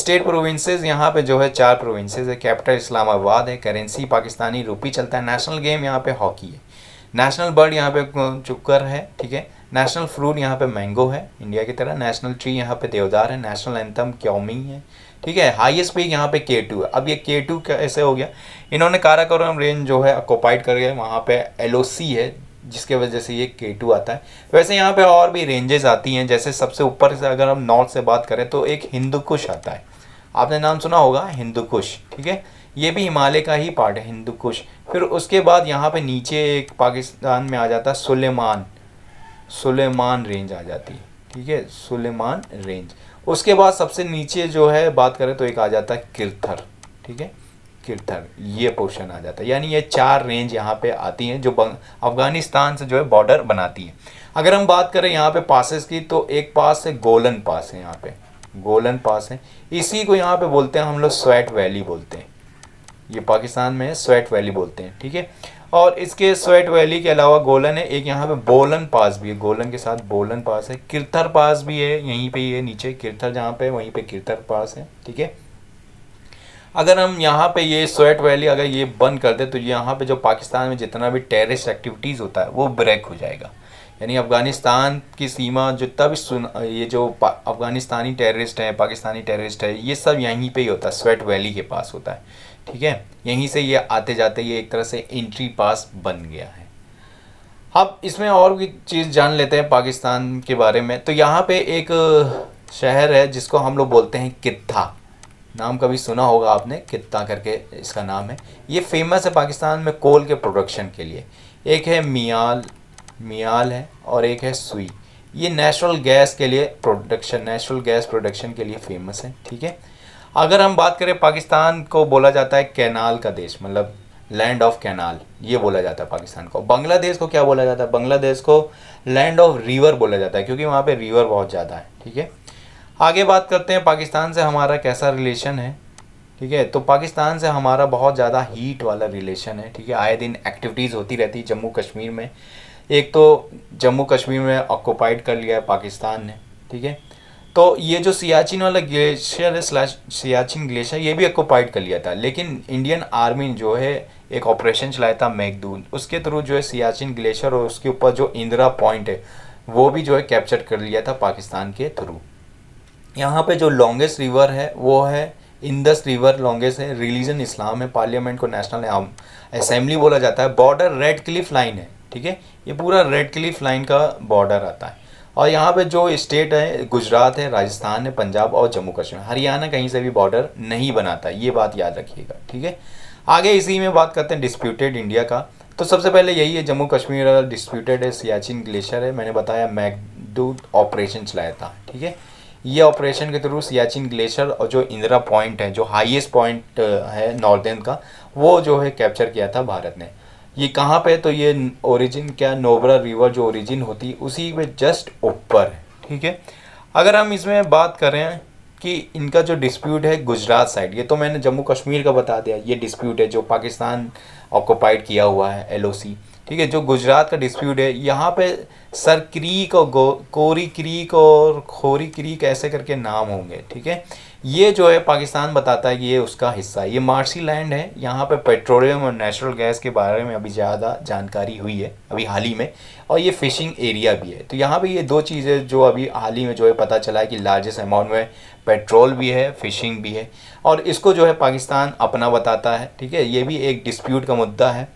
स्टेट प्रोविंसेस यहाँ पे जो है चार प्रोविंसेस है कैपिटल इस्लामाबाद है करेंसी पाकिस्तानी रूपी चलता है नेशनल गेम यहाँ पे हॉकी है नेशनल बर्ड यहाँ पे चुकर है ठीक है नेशनल फ्रूट यहाँ पे मैंगो है इंडिया की तरह नेशनल ट्री यहाँ पे देवदार है नेशनल एंथम क्योमी है ठीक है हाईएस्ट पीक यहाँ पे के टू है अब ये के टू कैसे हो गया इन्होंने काराकोरम रेंज जो है ऑक्योपाइड कर गया वहाँ पे एल है जिसके वजह से ये के टू आता है वैसे यहाँ पे और भी रेंजेस आती हैं जैसे सबसे ऊपर से अगर हम नॉर्थ से बात करें तो एक हिंदू कुश आता है आपने नाम सुना होगा हिंदू कुश ठीक है ये भी हिमालय का ही पार्ट है हिंदू कुश फिर उसके बाद यहाँ पे नीचे एक पाकिस्तान में आ जाता है सुलेमान सुलेमान रेंज आ जाती है ठीक है सुलेमान रेंज उसके बाद सबसे नीचे जो है बात करें तो एक आ जाता है किर्थर ठीक है किर्थर ये पोर्शन आ जाता है यानी ये चार रेंज यहाँ पे आती हैं जो अफगानिस्तान से जो है बॉर्डर बनाती है अगर हम बात करें यहाँ पे पासेस की तो एक पास है गोलन पास है यहाँ पे गोलन पास है इसी को यहाँ पे बोलते हैं हम लोग स्वेट वैली बोलते हैं ये पाकिस्तान में स्वेट वैली बोलते हैं ठीक है और इसके स्वेट वैली के अलावा गोलन है एक यहाँ पे बोलन पास भी है गोलन के साथ बोलन पास है किरथर पास भी है यहीं पे ये नीचे किरथर जहाँ पे वहीं पे किरथर पास है ठीक है अगर हम यहाँ पे ये स्वेट वैली अगर ये बंद कर दे तो यहाँ पे जो पाकिस्तान में जितना भी टेरिस एक्टिविटीज़ होता है वो ब्रेक हो जाएगा यानी अफ़गानिस्तान की सीमा जो तब सुन ये जो अफ़गानिस्तानी टेररिस्ट हैं पाकिस्तानी टेररिस्ट है ये सब यहीं पे ही होता है स्वेट वैली के पास होता है ठीक है यहीं से ये आते जाते ये एक तरह से एंट्री पास बन गया है अब इसमें और भी चीज़ जान लेते हैं पाकिस्तान के बारे में तो यहाँ पे एक शहर है जिसको हम लोग बोलते हैं कित्था नाम कभी सुना होगा आपने कित्ता करके इसका नाम है ये फेमस है पाकिस्तान में कोल के प्रोडक्शन के लिए एक है मियाल मियाल है और एक है सुई ये नेचुरल गैस के लिए प्रोडक्शन नेचुरल गैस प्रोडक्शन के लिए फेमस है ठीक है अगर हम बात करें पाकिस्तान को बोला जाता है कैनाल का देश मतलब लैंड ऑफ कैनाल ये बोला जाता है पाकिस्तान को बांग्लादेश को क्या बोला जाता है बांग्लादेश को लैंड ऑफ रिवर बोला जाता है क्योंकि वहाँ पे रिवर बहुत ज़्यादा है ठीक है आगे बात करते हैं पाकिस्तान से हमारा कैसा रिलेशन है ठीक है तो पाकिस्तान से हमारा बहुत ज़्यादा हीट वाला रिलेशन है ठीक है आए दिन एक्टिविटीज़ होती रहती है जम्मू कश्मीर में एक तो जम्मू कश्मीर में ऑक्यूपाइड कर लिया है पाकिस्तान ने ठीक है तो ये जो सियाचिन वाला ग्लेशियर है स्लैश सियाचिन ग्लेशियर ये भी ऑक्यूपाइड कर लिया था लेकिन इंडियन आर्मी जो है एक ऑपरेशन चलाया था मैकदूल उसके थ्रू जो है सियाचिन ग्लेशियर और उसके ऊपर जो इंदिरा पॉइंट है वो भी जो है कैप्चर कर लिया था पाकिस्तान के थ्रू यहाँ पे जो लॉन्गेस्ट रिवर है वो है इंदस रिवर लॉन्गेस्ट है रिलीजन इस्लाम है पार्लियामेंट को नेशनल असेंबली बोला जाता है बॉर्डर रेड क्लिफ लाइन है ठीक है ये पूरा रेड क्लिफ लाइन का बॉर्डर आता है और यहाँ पे जो स्टेट है गुजरात है राजस्थान है पंजाब और जम्मू कश्मीर हरियाणा कहीं से भी बॉर्डर नहीं बनाता ये बात याद रखिएगा ठीक है आगे इसी में बात करते हैं डिस्प्यूटेड इंडिया का तो सबसे पहले यही है जम्मू कश्मीर डिस्प्यूटेड है सियाचिन ग्लेशियर है मैंने बताया मैकडूड ऑपरेशन चलाया था ठीक है ये ऑपरेशन के थ्रू सियाचिन ग्लेशियर और जो इंदिरा पॉइंट है जो हाइएस्ट पॉइंट है नॉर्थ का वो जो है कैप्चर किया था भारत ने ये कहाँ पे तो ये ओरिजिन क्या नोबरा रिवर जो ओरिजिन होती है उसी पे जस्ट ऊपर है ठीक है अगर हम इसमें बात करें कि इनका जो डिस्प्यूट है गुजरात साइड ये तो मैंने जम्मू कश्मीर का बता दिया ये डिस्प्यूट है जो पाकिस्तान ऑक्यूपाइड किया हुआ है एल ठीक है जो गुजरात का डिस्प्यूट है यहाँ पे सर क्रीक और कोरी क्रीक और खोरी क्रीक ऐसे करके नाम होंगे ठीक है ये जो है पाकिस्तान बताता है कि ये उसका हिस्सा है ये मार्सी लैंड है यहाँ पे पेट्रोलियम और नेचुरल गैस के बारे में अभी ज़्यादा जानकारी हुई है अभी हाल ही में और ये फिशिंग एरिया भी है तो यहाँ पे ये दो चीज़ें जो अभी हाल ही में जो है पता चला है कि लार्जेस्ट अमाउंट में पेट्रोल भी है फिशिंग भी है और इसको जो है पाकिस्तान अपना बताता है ठीक है ये भी एक डिस्प्यूट का मुद्दा है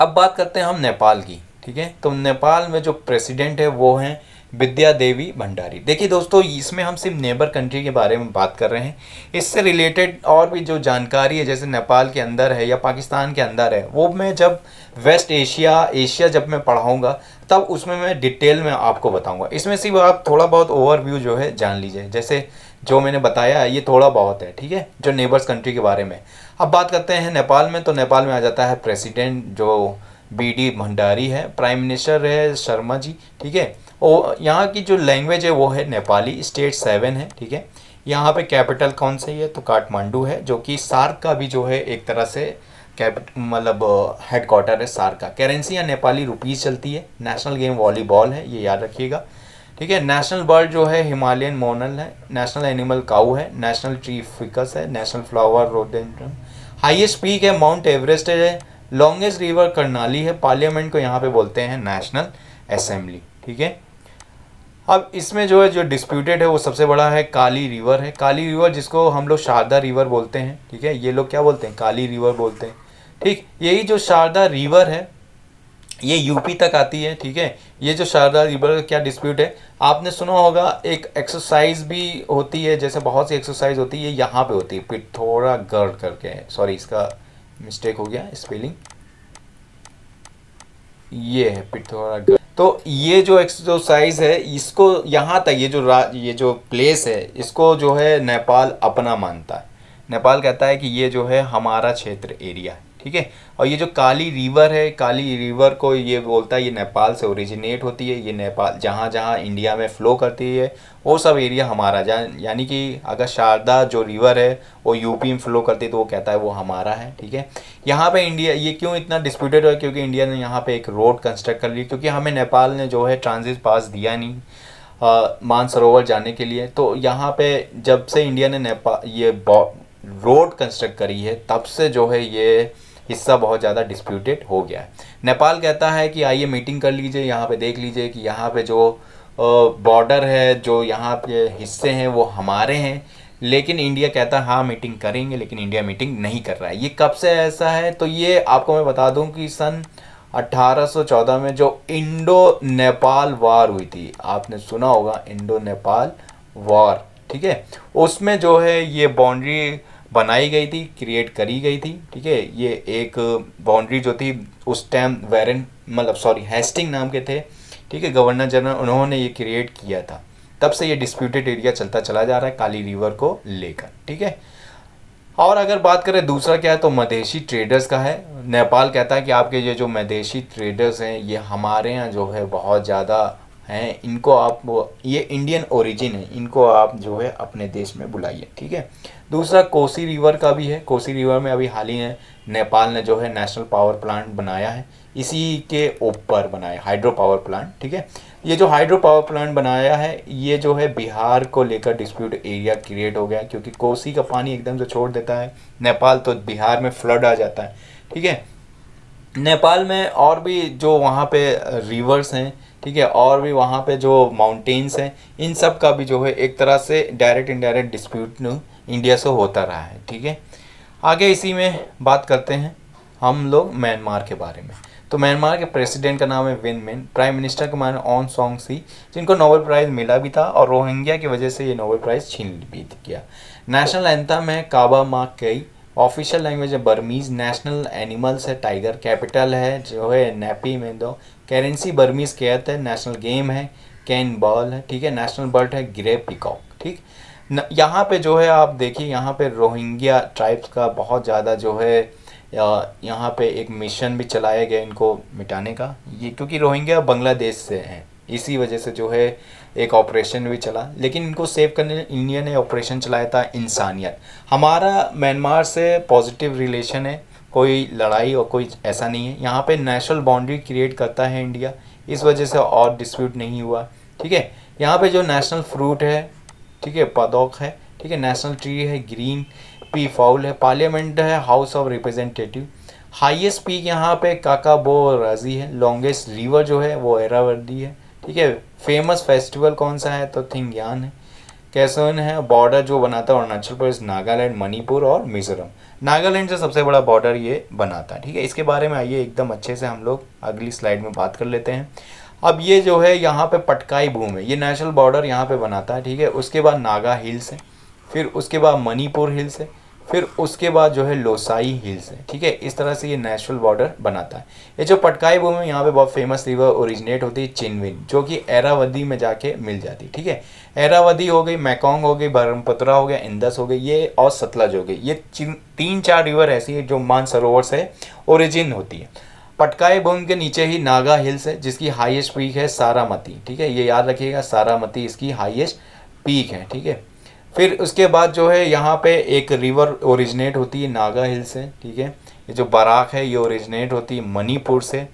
अब बात करते हैं हम नेपाल की ठीक है तो नेपाल में जो प्रेसिडेंट है वो हैं विद्या देवी भंडारी देखिए दोस्तों इसमें हम सिर्फ नेबर कंट्री के बारे में बात कर रहे हैं इससे रिलेटेड और भी जो जानकारी है जैसे नेपाल के अंदर है या पाकिस्तान के अंदर है वो मैं जब वेस्ट एशिया एशिया जब मैं पढ़ाऊँगा तब उसमें मैं डिटेल में आपको बताऊँगा इसमें सिर्फ आप थोड़ा बहुत ओवरव्यू जो है जान लीजिए जैसे जो मैंने बताया ये थोड़ा बहुत है ठीक है जो नेबर्स कंट्री के बारे में अब बात करते हैं नेपाल में तो नेपाल में आ जाता है प्रेसिडेंट जो बी डी भंडारी है प्राइम मिनिस्टर है शर्मा जी ठीक है और यहाँ की जो लैंग्वेज है वो है नेपाली स्टेट सेवन है ठीक है यहाँ पे कैपिटल कौन सी है तो काठमांडू है जो कि सार्क का भी जो है एक तरह से कैपिट मतलब हेडक्वार्टर है सार्क का करेंसी या नेपाली रुपीज़ चलती है नेशनल गेम वॉलीबॉल है ये याद रखिएगा ठीक है नेशनल बर्ड जो है हिमालयन मोनल है नेशनल एनिमल काऊ है नेशनल ट्री फिकस है national flower rhododendron highest peak है माउंट एवरेस्ट है लॉन्गेस्ट रिवर करनाली है पार्लियामेंट को यहाँ पे बोलते हैं नेशनल असेंबली ठीक है अब इसमें जो है जो डिस्प्यूटेड है वो सबसे बड़ा है काली रिवर है काली रिवर जिसको हम लोग शारदा रिवर बोलते हैं ठीक है ये लोग क्या बोलते हैं काली रिवर बोलते हैं ठीक यही जो शारदा रिवर है ये यूपी तक आती है ठीक है ये जो शारदा रिवर का क्या डिस्प्यूट है आपने सुना होगा एक एक्सरसाइज भी होती है जैसे बहुत सी एक्सरसाइज होती है ये यहाँ पर होती है पिथौरागढ़ करके सॉरी इसका मिस्टेक हो गया स्पेलिंग ये है पिथौरा तो ये जो एक्सरसाइज है इसको यहाँ तक ये जो ये जो प्लेस है इसको जो है नेपाल अपना मानता है नेपाल कहता है कि ये जो है हमारा क्षेत्र एरिया है ठीक है और ये जो काली रिवर है काली रिवर को ये बोलता है ये नेपाल से ओरिजिनेट होती है ये नेपाल जहाँ जहाँ इंडिया में फ़्लो करती है वो सब एरिया हमारा जहाँ यानी कि अगर शारदा जो रिवर है वो यूपी में फ़्लो करती है तो वो कहता है वो हमारा है ठीक है यहाँ पे इंडिया ये क्यों इतना डिस्प्यूटेड है क्योंकि इंडिया ने यहाँ पर एक रोड कंस्ट्रक्ट कर ली क्योंकि हमें नेपाल ने जो है ट्रांजिट पास दिया नहीं मानसरोवर जाने के लिए तो यहाँ पे जब से इंडिया ने नेपाल ये रोड कंस्ट्रक्ट करी है तब से जो है ये हिस्सा बहुत ज़्यादा डिस्प्यूटेड हो गया है नेपाल कहता है कि आइए मीटिंग कर लीजिए यहाँ पे देख लीजिए कि यहाँ पे जो बॉर्डर है जो यहाँ पे हिस्से हैं वो हमारे हैं लेकिन इंडिया कहता है हाँ मीटिंग करेंगे लेकिन इंडिया मीटिंग नहीं कर रहा है ये कब से ऐसा है तो ये आपको मैं बता दूँ कि सन 1814 में जो इंडो नेपाल वार हुई थी आपने सुना होगा इंडो नेपाल वार ठीक है उसमें जो है ये बाउंड्री बनाई गई थी क्रिएट करी गई थी ठीक है ये एक बाउंड्री जो थी उस टाइम वेरन मतलब सॉरी हेस्टिंग नाम के थे ठीक है गवर्नर जनरल उन्होंने ये क्रिएट किया था तब से ये डिस्प्यूटेड एरिया चलता चला जा रहा है काली रिवर को लेकर ठीक है और अगर बात करें दूसरा क्या है तो मधेशी ट्रेडर्स का है नेपाल कहता है कि आपके ये जो मधेशी ट्रेडर्स हैं ये हमारे यहाँ जो है बहुत ज़्यादा हैं इनको आप ये इंडियन ओरिजिन है इनको आप जो है अपने देश में बुलाइए ठीक है दूसरा कोसी रिवर का भी है कोसी रिवर में अभी हाल ही में नेपाल ने जो है नेशनल पावर प्लांट बनाया है इसी के ऊपर बनाया हाइड्रो पावर प्लांट ठीक है ये जो हाइड्रो पावर प्लांट बनाया है ये जो है बिहार को लेकर डिस्प्यूट एरिया क्रिएट हो गया क्योंकि कोसी का पानी एकदम से छोड़ देता है नेपाल तो बिहार में फ्लड आ जाता है ठीक है नेपाल में और भी जो वहाँ पे रिवर्स हैं ठीक है और भी वहाँ पे जो माउंटेन्स हैं इन सब का भी जो है एक तरह से डायरेक्ट इनडायरेक्ट डिस्प्यूट इंडिया से होता रहा है ठीक है आगे इसी में बात करते हैं हम लोग म्यांमार के बारे में तो म्यांमार के प्रेसिडेंट का नाम है विन मिन प्राइम मिनिस्टर का मान ऑन सॉन्ग सी जिनको नोबेल प्राइज़ मिला भी था और रोहिंग्या की वजह से ये नोबेल प्राइज़ छीन भी किया नेशनल एंथम है काबा मा कई ऑफिशियल लैंग्वेज है बर्मीज नेशनल एनिमल्स है टाइगर कैपिटल है जो है नेपी में दो कैरेंसी बर्मीज कहते हैं नेशनल गेम है कैन बॉल है ठीक है नेशनल बर्ड है ग्रे पिकॉक ठीक यहाँ पे जो है आप देखिए यहाँ पे रोहिंग्या ट्राइब्स का बहुत ज़्यादा जो है यहाँ पे एक मिशन भी चलाया गया इनको मिटाने का ये क्योंकि रोहिंग्या बांग्लादेश से हैं इसी वजह से जो है एक ऑपरेशन भी चला लेकिन इनको सेव करने इंडिया ने ऑपरेशन चलाया था इंसानियत हमारा म्यांमार से पॉजिटिव रिलेशन है कोई लड़ाई और कोई ऐसा नहीं है यहाँ पे नेशनल बाउंड्री क्रिएट करता है इंडिया इस वजह से और डिस्प्यूट नहीं हुआ ठीक है यहाँ पे जो नेशनल फ्रूट है ठीक है पदोक है ठीक है नेशनल ट्री है ग्रीन पी फाउल है पार्लियामेंट है House of Representative highest peak यहाँ पे बो राजी है लॉन्गेस्ट रिवर जो है वो एरावर्दी है ठीक है फेमस फेस्टिवल कौन सा है तो थिंगयान है कैसोन है बॉर्डर जो बनाता है अरुणाचल प्रदेश नागालैंड मणिपुर और मिजोरम नागालैंड से सबसे बड़ा बॉर्डर ये बनाता है ठीक है इसके बारे में आइए एकदम अच्छे से हम लोग अगली स्लाइड में बात कर लेते हैं अब ये जो है यहाँ पे पटकाई भूम है ये नेशनल बॉर्डर यहाँ पे बनाता है ठीक है उसके बाद नागा हिल्स है फिर उसके बाद मणिपुर हिल्स है फिर उसके बाद जो है लोसाई हिल्स है ठीक है इस तरह से ये नेचुरल बॉर्डर बनाता है ये जो पटकाई भूमि यहाँ पे बहुत फेमस रिवर ओरिजिनेट होती है चिनविन जो कि एरावदी में जाके मिल जाती है ठीक है एरावदी हो गई मैकोंग हो गई ब्रह्मपुत्रा हो गया इंदस हो गई ये और सतलज हो गई ये तीन चार रिवर ऐसी है जो मानसरोवर से ओरिजिन होती है पटकाई भूम के नीचे ही नागा हिल्स है जिसकी हाइएस्ट पीक है सारामती ठीक है ये याद रखिएगा सारामती इसकी हाइएस्ट पीक है ठीक है फिर उसके बाद जो है यहाँ पे एक रिवर ओरिजिनेट होती है नागा हिल से ठीक है ये जो बराक है ये ओरिजिनेट होती है मणिपुर से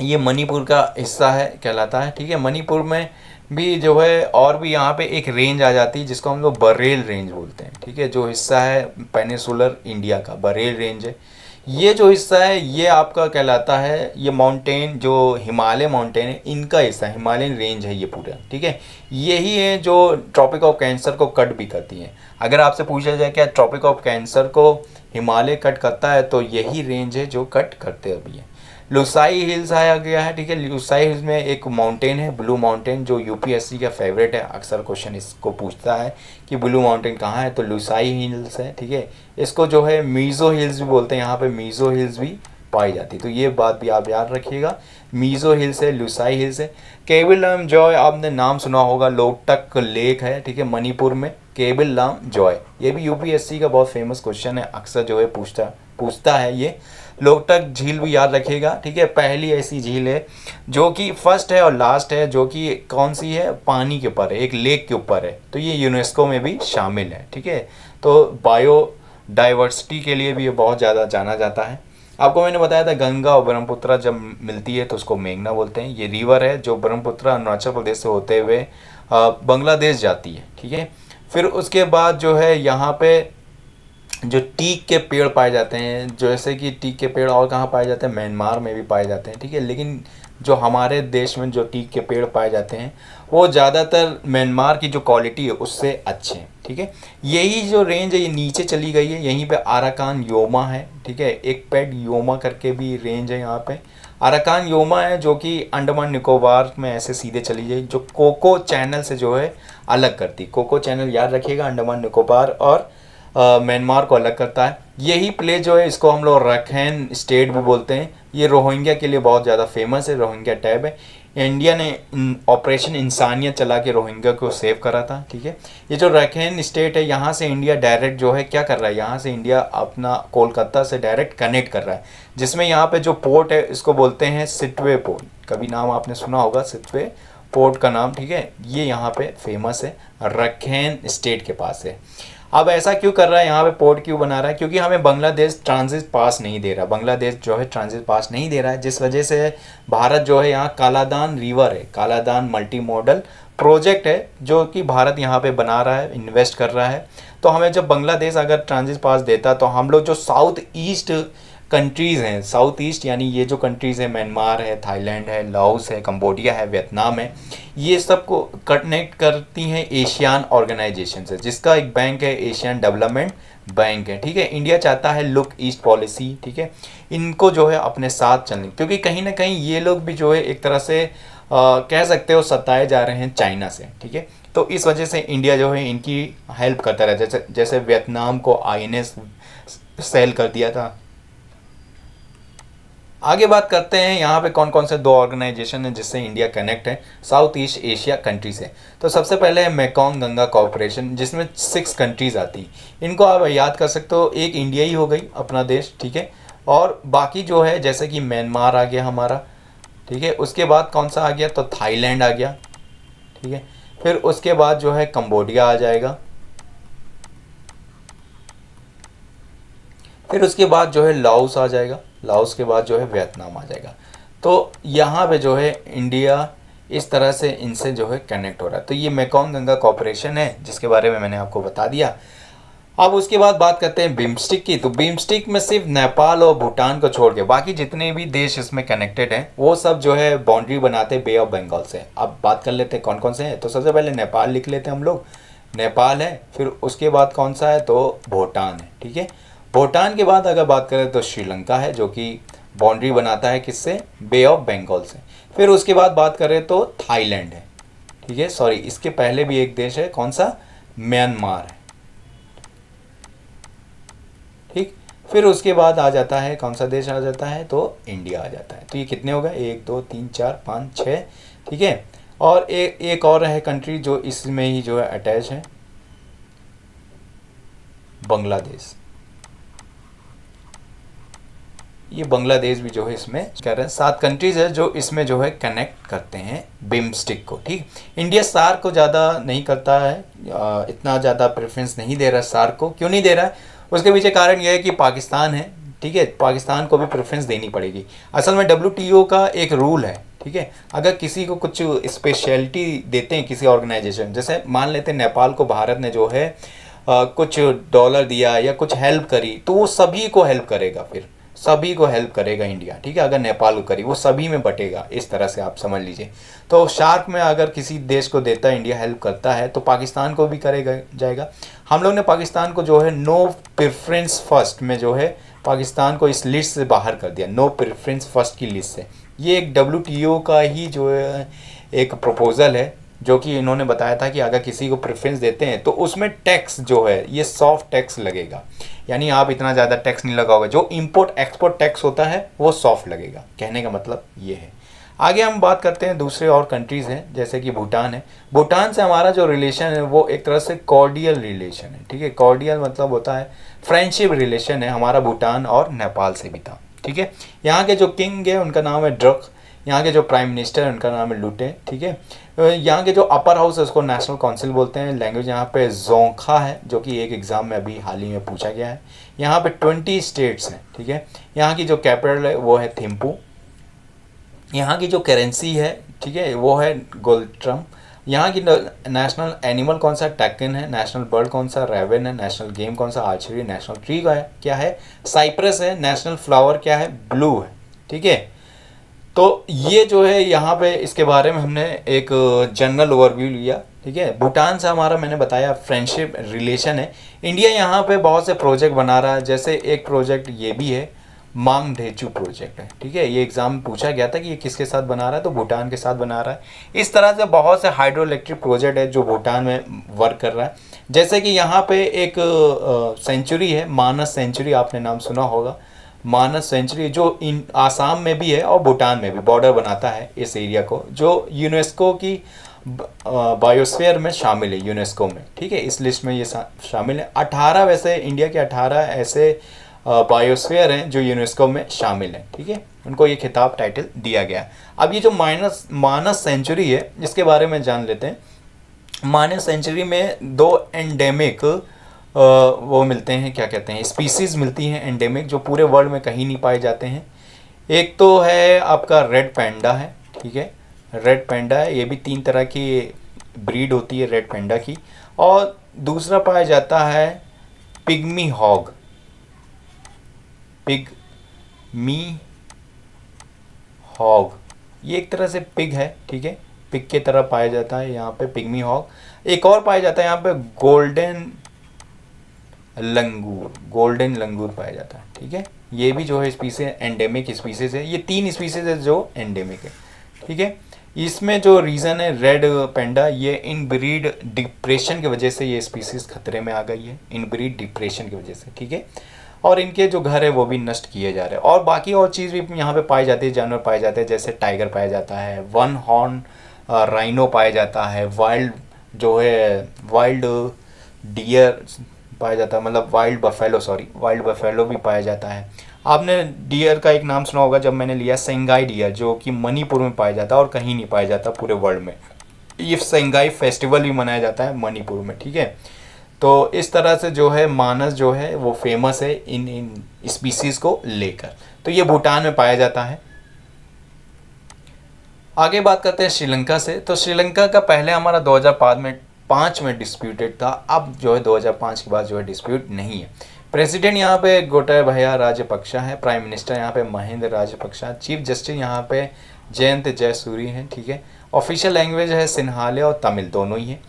ये मणिपुर का हिस्सा है कहलाता है ठीक है मणिपुर में भी जो है और भी यहाँ पे एक रेंज आ जाती है जिसको हम लोग बरेल रेंज बोलते हैं ठीक है जो हिस्सा है पेनिसुलर इंडिया का बरेल रेंज है ये जो हिस्सा है ये आपका कहलाता है ये माउंटेन जो हिमालय माउंटेन है इनका हिस्सा हिमालयन रेंज है ये पूरा ठीक है यही है जो ट्रॉपिक ऑफ कैंसर को कट भी करती है अगर आपसे पूछा जाए क्या ट्रॉपिक ऑफ कैंसर को हिमालय कट करता है तो यही रेंज है जो कट करते अभी है लुसाई हिल्स आया गया है ठीक है लुसाई हिल्स में एक माउंटेन है ब्लू माउंटेन जो यूपीएससी का फेवरेट है अक्सर क्वेश्चन इसको पूछता है कि ब्लू माउंटेन कहाँ है तो लुसाई हिल्स है ठीक है इसको जो है मीज़ो हिल्स भी बोलते हैं यहाँ पे मीज़ो हिल्स भी पाई जाती है तो ये बात भी आप याद रखिएगा मीज़ो हिल्स है लुसाई हिल्स है केबिल लाम जॉय आपने नाम सुना होगा लोकटक लेक है ठीक है मणिपुर में केबिल लाम जॉय ये भी यू का बहुत फेमस क्वेश्चन है अक्सर जो है पूछता पूछता है ये लोकटक झील भी याद रखिएगा ठीक है पहली ऐसी झील है जो कि फर्स्ट है और लास्ट है जो कि कौन सी है पानी के ऊपर है एक लेक के ऊपर है तो ये यूनेस्को में भी शामिल है ठीक है तो बायो डाइवर्सिटी के लिए भी ये बहुत ज़्यादा जाना जाता है आपको मैंने बताया था गंगा और ब्रह्मपुत्रा जब मिलती है तो उसको मेघना बोलते हैं ये रिवर है जो ब्रह्मपुत्रा अरुणाचल प्रदेश से होते हुए बांग्लादेश जाती है ठीक है फिर उसके बाद जो है यहाँ पे जो टीक के पेड़ पाए जाते हैं जैसे कि टीक के पेड़ और कहाँ पाए जाते हैं म्यांमार में भी पाए जाते हैं ठीक है लेकिन जो हमारे देश में जो टीक के पेड़ पाए जाते हैं वो ज़्यादातर म्यांमार की जो क्वालिटी है उससे अच्छे हैं ठीक है यही जो रेंज है ये नीचे चली गई है यहीं पे आराकान योमा है ठीक है एक पेड योमा करके भी रेंज है यहाँ पे आराकान योमा है जो कि अंडमान निकोबार में ऐसे सीधे चली जाए जो कोको चैनल से जो है अलग करती कोको चैनल याद रखिएगा अंडमान निकोबार और म्यांमार को अलग करता है यही प्ले जो है इसको हम लोग रखैन स्टेट भी बोलते हैं ये रोहिंग्या के लिए बहुत ज़्यादा फेमस है रोहिंग्या टैब है इंडिया ने ऑपरेशन इंसानियत चला के रोहिंग्या को सेव करा था ठीक है ये जो रखैन स्टेट है यहाँ से इंडिया डायरेक्ट जो है क्या कर रहा है यहाँ से इंडिया अपना कोलकाता से डायरेक्ट कनेक्ट कर रहा है जिसमें यहाँ पर जो पोर्ट है इसको बोलते हैं सिटवे पोर्ट कभी नाम आपने सुना होगा सिटवे पोर्ट का नाम ठीक है ये यहाँ पे फेमस है रखैन स्टेट के पास है अब ऐसा क्यों कर रहा है यहाँ पे पोर्ट क्यों बना रहा है क्योंकि हमें बांग्लादेश ट्रांजिट पास नहीं दे रहा बांग्लादेश जो है ट्रांजिट पास नहीं दे रहा है जिस वजह से भारत जो है यहाँ कालादान रिवर है कालादान मल्टी मॉडल प्रोजेक्ट है जो कि भारत यहाँ पे बना रहा है इन्वेस्ट कर रहा है तो हमें जब बांग्लादेश अगर ट्रांजिट पास देता तो हम लोग जो साउथ ईस्ट कंट्रीज़ हैं साउथ ईस्ट यानी ये जो कंट्रीज़ हैं म्यांमार है थाईलैंड है लाओस है कंबोडिया है वियतनाम है ये सब को कनेक्ट करती हैं एशियान ऑर्गेनाइजेशन से जिसका एक बैंक है एशियन डेवलपमेंट बैंक है ठीक है इंडिया चाहता है लुक ईस्ट पॉलिसी ठीक है इनको जो है अपने साथ चलने क्योंकि कहीं ना कहीं ये लोग भी जो है एक तरह से आ, कह सकते हो सताए जा रहे हैं चाइना से ठीक है तो इस वजह से इंडिया जो है इनकी हेल्प करता रहा जैसे जैसे वियतनाम को आई सेल कर दिया था आगे बात करते हैं यहाँ पे कौन कौन से दो ऑर्गेनाइजेशन हैं जिससे इंडिया कनेक्ट है साउथ ईस्ट एशिया कंट्री से तो सबसे पहले है मेकॉन्ग गंगा कॉरपोरेशन जिसमें सिक्स कंट्रीज़ आती हैं इनको आप याद कर सकते हो एक इंडिया ही हो गई अपना देश ठीक है और बाकी जो है जैसे कि म्यांमार आ गया हमारा ठीक है उसके बाद कौन सा आ गया तो थाईलैंड आ गया ठीक है फिर उसके बाद जो है कंबोडिया आ जाएगा फिर उसके बाद जो है लाओस आ जाएगा लाओस के बाद जो है वियतनाम आ जाएगा तो यहाँ पे जो है इंडिया इस तरह से इनसे जो है कनेक्ट हो रहा है तो ये मेकॉन्ग गंगा कॉपरेशन है जिसके बारे में मैंने आपको बता दिया अब उसके बाद बात करते हैं बिम्स्टिक की तो बिम्स्टिक में सिर्फ नेपाल और भूटान को छोड़ के बाकी जितने भी देश इसमें कनेक्टेड हैं वो सब जो है बाउंड्री बनाते हैं बे ऑफ बंगाल से अब बात कर लेते हैं कौन कौन से हैं तो सबसे पहले नेपाल लिख लेते हैं हम लोग नेपाल है फिर उसके बाद कौन सा है तो भूटान है ठीक है भूटान के बाद अगर बात करें तो श्रीलंका है जो कि बाउंड्री बनाता है किससे बे ऑफ बंगाल से फिर उसके बाद बात करें तो थाईलैंड है ठीक है सॉरी इसके पहले भी एक देश है कौन सा म्यांमार है ठीक फिर उसके बाद आ जाता है कौन सा देश आ जाता है तो इंडिया आ जाता है तो ये कितने हो गए एक दो तीन चार पाँच छः ठीक है और ए, एक और है कंट्री जो इसमें ही जो है अटैच है बांग्लादेश ये बांग्लादेश भी जो है इसमें कह रहे हैं सात कंट्रीज है जो इसमें जो है कनेक्ट करते हैं बिम्स्टिक को ठीक इंडिया सार को ज़्यादा नहीं करता है इतना ज़्यादा प्रेफरेंस नहीं दे रहा सार को क्यों नहीं दे रहा है उसके पीछे कारण यह है कि पाकिस्तान है ठीक है पाकिस्तान को भी प्रेफरेंस देनी पड़ेगी असल में डब्ल्यू का एक रूल है ठीक है अगर किसी को कुछ स्पेशलिटी देते हैं किसी ऑर्गेनाइजेशन जैसे मान लेते हैं नेपाल को भारत ने जो है आ, कुछ डॉलर दिया या कुछ हेल्प करी तो वो सभी को हेल्प करेगा फिर सभी को हेल्प करेगा इंडिया ठीक है अगर नेपाल को करी वो सभी में बटेगा इस तरह से आप समझ लीजिए तो शार्क में अगर किसी देश को देता है इंडिया हेल्प करता है तो पाकिस्तान को भी करेगा जाएगा हम लोग ने पाकिस्तान को जो है नो प्रेफरेंस फर्स्ट में जो है पाकिस्तान को इस लिस्ट से बाहर कर दिया नो प्रेफरेंस फर्स्ट की लिस्ट से ये एक डब्ल्यू का ही जो है एक प्रपोज़ल है जो कि इन्होंने बताया था कि अगर किसी को प्रेफरेंस देते हैं तो उसमें टैक्स जो है ये सॉफ्ट टैक्स लगेगा यानी आप इतना ज़्यादा टैक्स नहीं लगाओगे जो इम्पोर्ट एक्सपोर्ट टैक्स होता है वो सॉफ्ट लगेगा कहने का मतलब ये है आगे हम बात करते हैं दूसरे और कंट्रीज़ हैं जैसे कि भूटान है भूटान से हमारा जो रिलेशन है वो एक तरह से कॉर्डियल रिलेशन है ठीक है कॉर्डियल मतलब होता है फ्रेंडशिप रिलेशन है हमारा भूटान और नेपाल से भी था ठीक है यहाँ के जो किंग है उनका नाम है ड्रग यहाँ के जो प्राइम मिनिस्टर हैं उनका नाम है लुटे ठीक है यहाँ के जो अपर हाउस है उसको नेशनल काउंसिल बोलते हैं लैंग्वेज यहाँ पे जोंखा है जो कि एक एग्ज़ाम में अभी हाल ही में पूछा गया है यहाँ पे ट्वेंटी स्टेट्स हैं ठीक है यहाँ की जो कैपिटल है वो है थिम्पू यहाँ की जो करेंसी है ठीक है वो है गोल्ट्रम यहाँ की नेशनल एनिमल कौन सा टैकन है नेशनल बर्ड कौन सा रेवन है नेशनल गेम कौन सा आर्चरी नेशनल ट्री का है क्या है साइप्रस है नेशनल फ्लावर क्या है ब्लू है ठीक है तो ये जो है यहाँ पे इसके बारे में हमने एक जनरल ओवरव्यू लिया ठीक है भूटान से हमारा मैंने बताया फ्रेंडशिप रिलेशन है इंडिया यहाँ पे बहुत से प्रोजेक्ट बना रहा है जैसे एक प्रोजेक्ट ये भी है मांग ढेचू प्रोजेक्ट है ठीक है ये एग्ज़ाम पूछा गया था कि ये किसके साथ बना रहा है तो भूटान के साथ बना रहा है इस तरह से बहुत से हाइड्रो इलेक्ट्रिक प्रोजेक्ट है जो भूटान में वर्क कर रहा है जैसे कि यहाँ पे एक सेंचुरी है मानस सेंचुरी आपने नाम सुना होगा मानस सेंचुरी जो इन आसाम में भी है और भूटान में भी बॉर्डर बनाता है इस एरिया को जो यूनेस्को की बायोस्फेयर में शामिल है यूनेस्को में ठीक है इस लिस्ट में ये शामिल है अठारह वैसे इंडिया के अठारह ऐसे बायोस्फेयर हैं जो यूनेस्को में शामिल हैं ठीक है थीके? उनको ये खिताब टाइटल दिया गया अब ये जो माइनस मानस सेंचुरी है इसके बारे में जान लेते हैं मानस सेंचुरी में दो एंडेमिक वो मिलते हैं क्या कहते हैं स्पीसीज़ मिलती हैं एंडेमिक जो पूरे वर्ल्ड में कहीं नहीं पाए जाते हैं एक तो है आपका रेड पैंडा है ठीक है रेड पैंडा है ये भी तीन तरह की ब्रीड होती है रेड पैंडा की और दूसरा पाया जाता है pygmy hog pygmy hog ये एक तरह से पिग है ठीक है पिग के तरह पाया जाता है यहाँ पे पिगमी हॉग एक और पाया जाता है यहाँ पे गोल्डन लंगूर गोल्डन लंगूर पाया जाता है ठीक है ये भी जो है स्पीसीज एंडेमिक स्पीसीज है ये तीन स्पीसीज है जो एंडेमिक है ठीक है इसमें जो रीज़न है रेड पेंडा ये इन ब्रीड डिप्रेशन की वजह से ये स्पीसीज खतरे में आ गई है इन ब्रीड डिप्रेशन की वजह से ठीक है और इनके जो घर है वो भी नष्ट किए जा रहे हैं और बाकी और चीज़ भी यहाँ पे पाए जाती है जानवर पाए जाते हैं जैसे टाइगर पाया जाता है वन हॉर्न राइनो पाया जाता है वाइल्ड जो है वाइल्ड डियर पाया जाता है मतलब wild buffalo sorry wild buffalo भी पाया जाता है आपने डियर का एक नाम सुना होगा जब मैंने लिया सेंगाई डियर जो कि मणिपुर में पाया जाता है और कहीं नहीं पाया जाता पूरे वर्ल्ड में ये सेंगाई फेस्टिवल भी मनाया जाता है मणिपुर में ठीक है तो इस तरह से जो है मानस जो है वो फेमस है इन इन स्पीसीज़ को लेकर तो ये भूटान में पाया जाता है आगे बात करते हैं श्रीलंका से तो श्रीलंका का पहले हमारा दो में 2005 में डिस्प्यूटेड था अब जो है 2005 के बाद जो है डिस्प्यूट नहीं है प्रेसिडेंट यहाँ पे भैया राजपक्षा है प्राइम मिनिस्टर यहाँ पे महेंद्र राजपक्षा चीफ जस्टिस यहाँ पे जयंत जयसूरी हैं ठीक है ऑफिशियल लैंग्वेज है सिन्हाले और तमिल दोनों ही है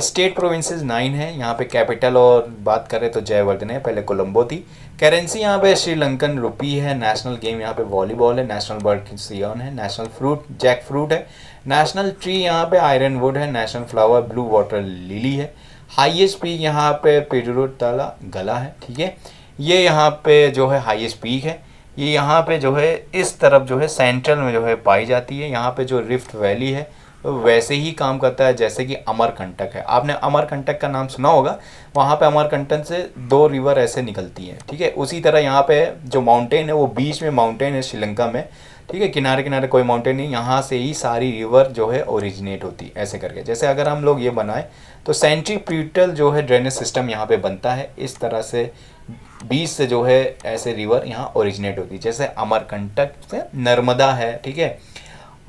स्टेट प्रोविंसेस नाइन है यहाँ पे कैपिटल और बात करें तो जयवर्धन है पहले कोलंबो थी करेंसी यहाँ पे श्रीलंकन रुपी है नेशनल गेम यहाँ पे वॉलीबॉल है नेशनल बर्ड सियन है नेशनल फ्रूट जैक फ्रूट है नेशनल ट्री यहाँ पे आयरन वुड है national flower blue water lily है हाईएस्ट पीक यहाँ पे पेडरो ताला गला है ठीक है ये यहाँ पे जो है हाईएस्ट पीक है ये यहाँ पे जो है इस तरफ जो है सेंट्रल में जो है पाई जाती है यहाँ पे जो रिफ्ट वैली है तो वैसे ही काम करता है जैसे कि अमरकंटक है आपने अमरकंटक का नाम सुना होगा वहाँ पे अमरकंटक से दो रिवर ऐसे निकलती हैं ठीक है उसी तरह यहाँ पे जो माउंटेन है वो बीच में माउंटेन है श्रीलंका में ठीक है किनारे किनारे कोई माउंटेन नहीं यहाँ से ही सारी रिवर जो है ओरिजिनेट होती है ऐसे करके जैसे अगर हम लोग ये बनाएं तो सेंट्रीप्यूटल जो है ड्रेनेज सिस्टम यहाँ पे बनता है इस तरह से बीच से जो है ऐसे रिवर यहाँ ओरिजिनेट होती है जैसे अमरकंटक से नर्मदा है ठीक है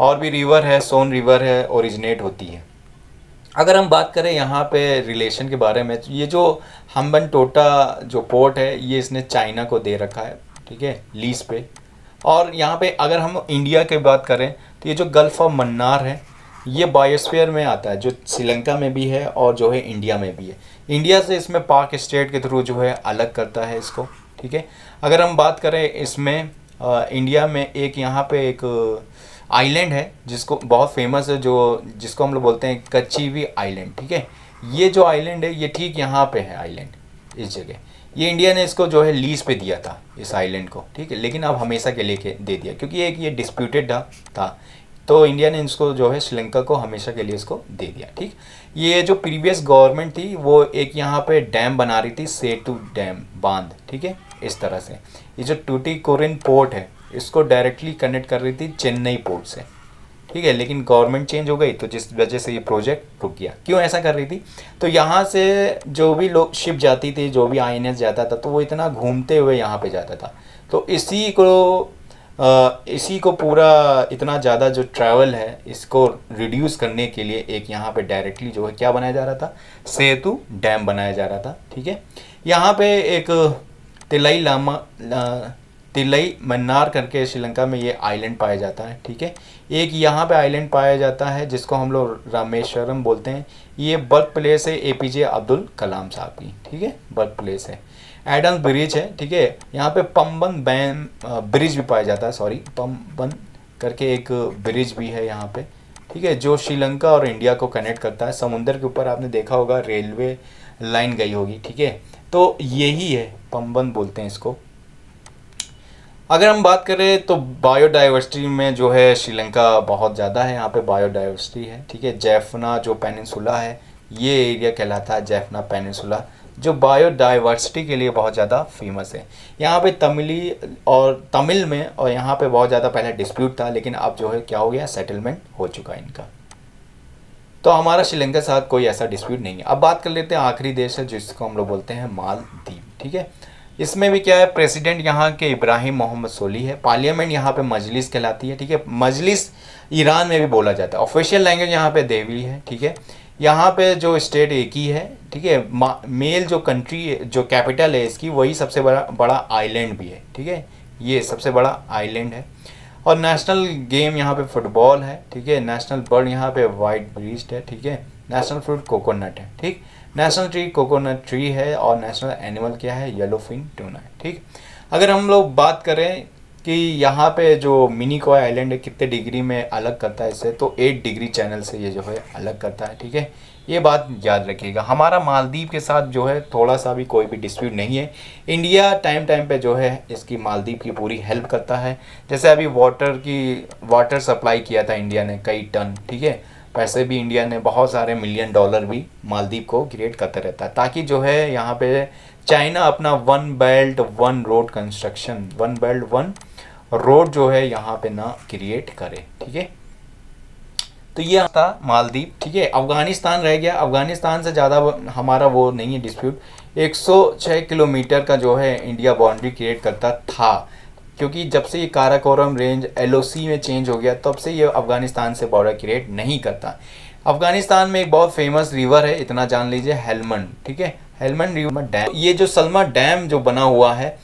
और भी रिवर है सोन रिवर है ओरिजिनेट होती है अगर हम बात करें यहाँ पे रिलेशन के बारे में तो ये जो हम्बन टोटा जो पोर्ट है ये इसने चाइना को दे रखा है ठीक है लीज पे और यहाँ पे अगर हम इंडिया की बात करें तो ये जो गल्फ ऑफ मन्नार है ये बायोस्फीयर में आता है जो श्रीलंका में भी है और जो है इंडिया में भी है इंडिया से इसमें पाक स्टेट के थ्रू जो है अलग करता है इसको ठीक है अगर हम बात करें इसमें आ, इंडिया में एक यहाँ पे एक आइलैंड है जिसको बहुत फेमस है जो जिसको हम लोग बोलते हैं कच्चीवी आइलैंड ठीक है ये जो आइलैंड है ये ठीक यहाँ पे है आइलैंड इस जगह ये इंडिया ने इसको जो है लीज पे दिया था इस आइलैंड को ठीक है लेकिन अब हमेशा के लिए दे दिया क्योंकि एक ये डिस्प्यूटेड था तो इंडिया ने इसको जो है श्रीलंका को हमेशा के लिए इसको दे दिया ठीक ये जो प्रीवियस गवर्नमेंट थी वो एक यहाँ पे डैम बना रही थी सेतु डैम बांध ठीक है इस तरह से ये जो टूटी पोर्ट है इसको डायरेक्टली कनेक्ट कर रही थी चेन्नई पोर्ट से ठीक है लेकिन गवर्नमेंट चेंज हो गई तो जिस वजह से ये प्रोजेक्ट रुक गया क्यों ऐसा कर रही थी तो यहाँ से जो भी लोग शिप जाती थी जो भी आई जाता था तो वो इतना घूमते हुए यहाँ पर जाता था तो इसी को इसी को पूरा इतना ज़्यादा जो ट्रैवल है इसको रिड्यूस करने के लिए एक यहाँ पे डायरेक्टली जो है क्या बनाया जा रहा था सेतु डैम बनाया जा रहा था ठीक है यहाँ पे एक तिलाई लामा ला, तिलई मन्नार करके श्रीलंका में ये आइलैंड पाया जाता है ठीक है एक यहाँ पे आइलैंड पाया जाता है जिसको हम लोग रामेश्वरम बोलते हैं ये बर्थ प्लेस है एपीजे अब्दुल कलाम साहब की ठीक है बर्थ प्लेस है एडम ब्रिज है ठीक है यहाँ पे पम्बन बैन ब्रिज भी पाया जाता है सॉरी पम्बन करके एक ब्रिज भी है यहाँ पे ठीक है जो श्रीलंका और इंडिया को कनेक्ट करता है समुंदर के ऊपर आपने देखा होगा रेलवे लाइन गई होगी ठीक है तो यही है पम्बन बोलते हैं इसको अगर हम बात करें तो बायोडाइवर्सिटी में जो है श्रीलंका बहुत ज़्यादा है यहाँ पे बायोडाइवर्सिटी है ठीक है जैफना जो पेनिनसुला है ये एरिया कहलाता है जैफना पेनिनसुला जो बायोडाइवर्सिटी के लिए बहुत ज़्यादा फेमस है यहाँ पे तमिली और तमिल में और यहाँ पे बहुत ज़्यादा पहले डिस्प्यूट था लेकिन अब जो है क्या हो गया सेटलमेंट हो चुका है इनका तो हमारा श्रीलंका के साथ कोई ऐसा डिस्प्यूट नहीं है अब बात कर लेते हैं आखिरी देश है जिसको हम लोग बोलते हैं मालदीप ठीक है इसमें भी क्या है प्रेसिडेंट यहाँ के इब्राहिम मोहम्मद सोली है पार्लियामेंट यहाँ पे मजलिस कहलाती है ठीक है मजलिस ईरान में भी बोला जाता है ऑफिशियल लैंग्वेज यहाँ पे देवी है ठीक है यहाँ पे जो स्टेट एक ही है ठीक है मेल जो कंट्री जो कैपिटल है इसकी वही सबसे बड़ा बड़ा आईलैंड भी है ठीक है ये सबसे बड़ा आईलैंड है और नेशनल गेम यहाँ पे फुटबॉल है ठीक है नेशनल बर्ड यहाँ पे वाइट ब्रीस्ट है ठीक है नेशनल फ्रूट कोकोनट है ठीक नेशनल ट्री कोकोनट ट्री है और नेशनल एनिमल क्या है येलो फिन ट्यूना ठीक अगर हम लोग बात करें कि यहाँ पे जो मिनी कोय आइलैंड है कितने डिग्री में अलग करता है इसे तो एट डिग्री चैनल से ये जो है अलग करता है ठीक है ये बात याद रखिएगा हमारा मालदीव के साथ जो है थोड़ा सा भी कोई भी डिस्प्यूट नहीं है इंडिया टाइम टाइम पे जो है इसकी मालदीव की पूरी हेल्प करता है जैसे अभी वाटर की वाटर सप्लाई किया था इंडिया ने कई टन ठीक है वैसे भी इंडिया ने बहुत सारे मिलियन डॉलर भी मालदीव को क्रिएट करते रहता है ताकि जो है यहाँ पे चाइना अपना one belt one road construction one belt one road जो है यहाँ पे ना क्रिएट करे ठीक है तो ये था मालदीव ठीक है अफगानिस्तान रह गया अफगानिस्तान से ज़्यादा हमारा वो नहीं है डिस्प्यूट 106 किलोमीटर का जो है इंडिया बाउंड्री क्रिएट करता था क्योंकि जब से ये काराकोरम रेंज एल में चेंज हो गया तब से ये अफ़गानिस्तान से बॉर्डर क्रिएट नहीं करता अफ़गानिस्तान में एक बहुत फेमस रिवर है इतना जान लीजिए हेलमंड ठीक है हेलमंड रिवर डैम ये जो सलमा डैम जो बना हुआ है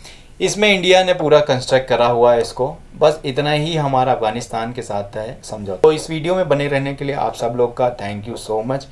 इसमें इंडिया ने पूरा कंस्ट्रक्ट करा हुआ है इसको बस इतना ही हमारा अफ़गानिस्तान के साथ है समझो तो इस वीडियो में बने रहने के लिए आप सब लोग का थैंक यू सो मच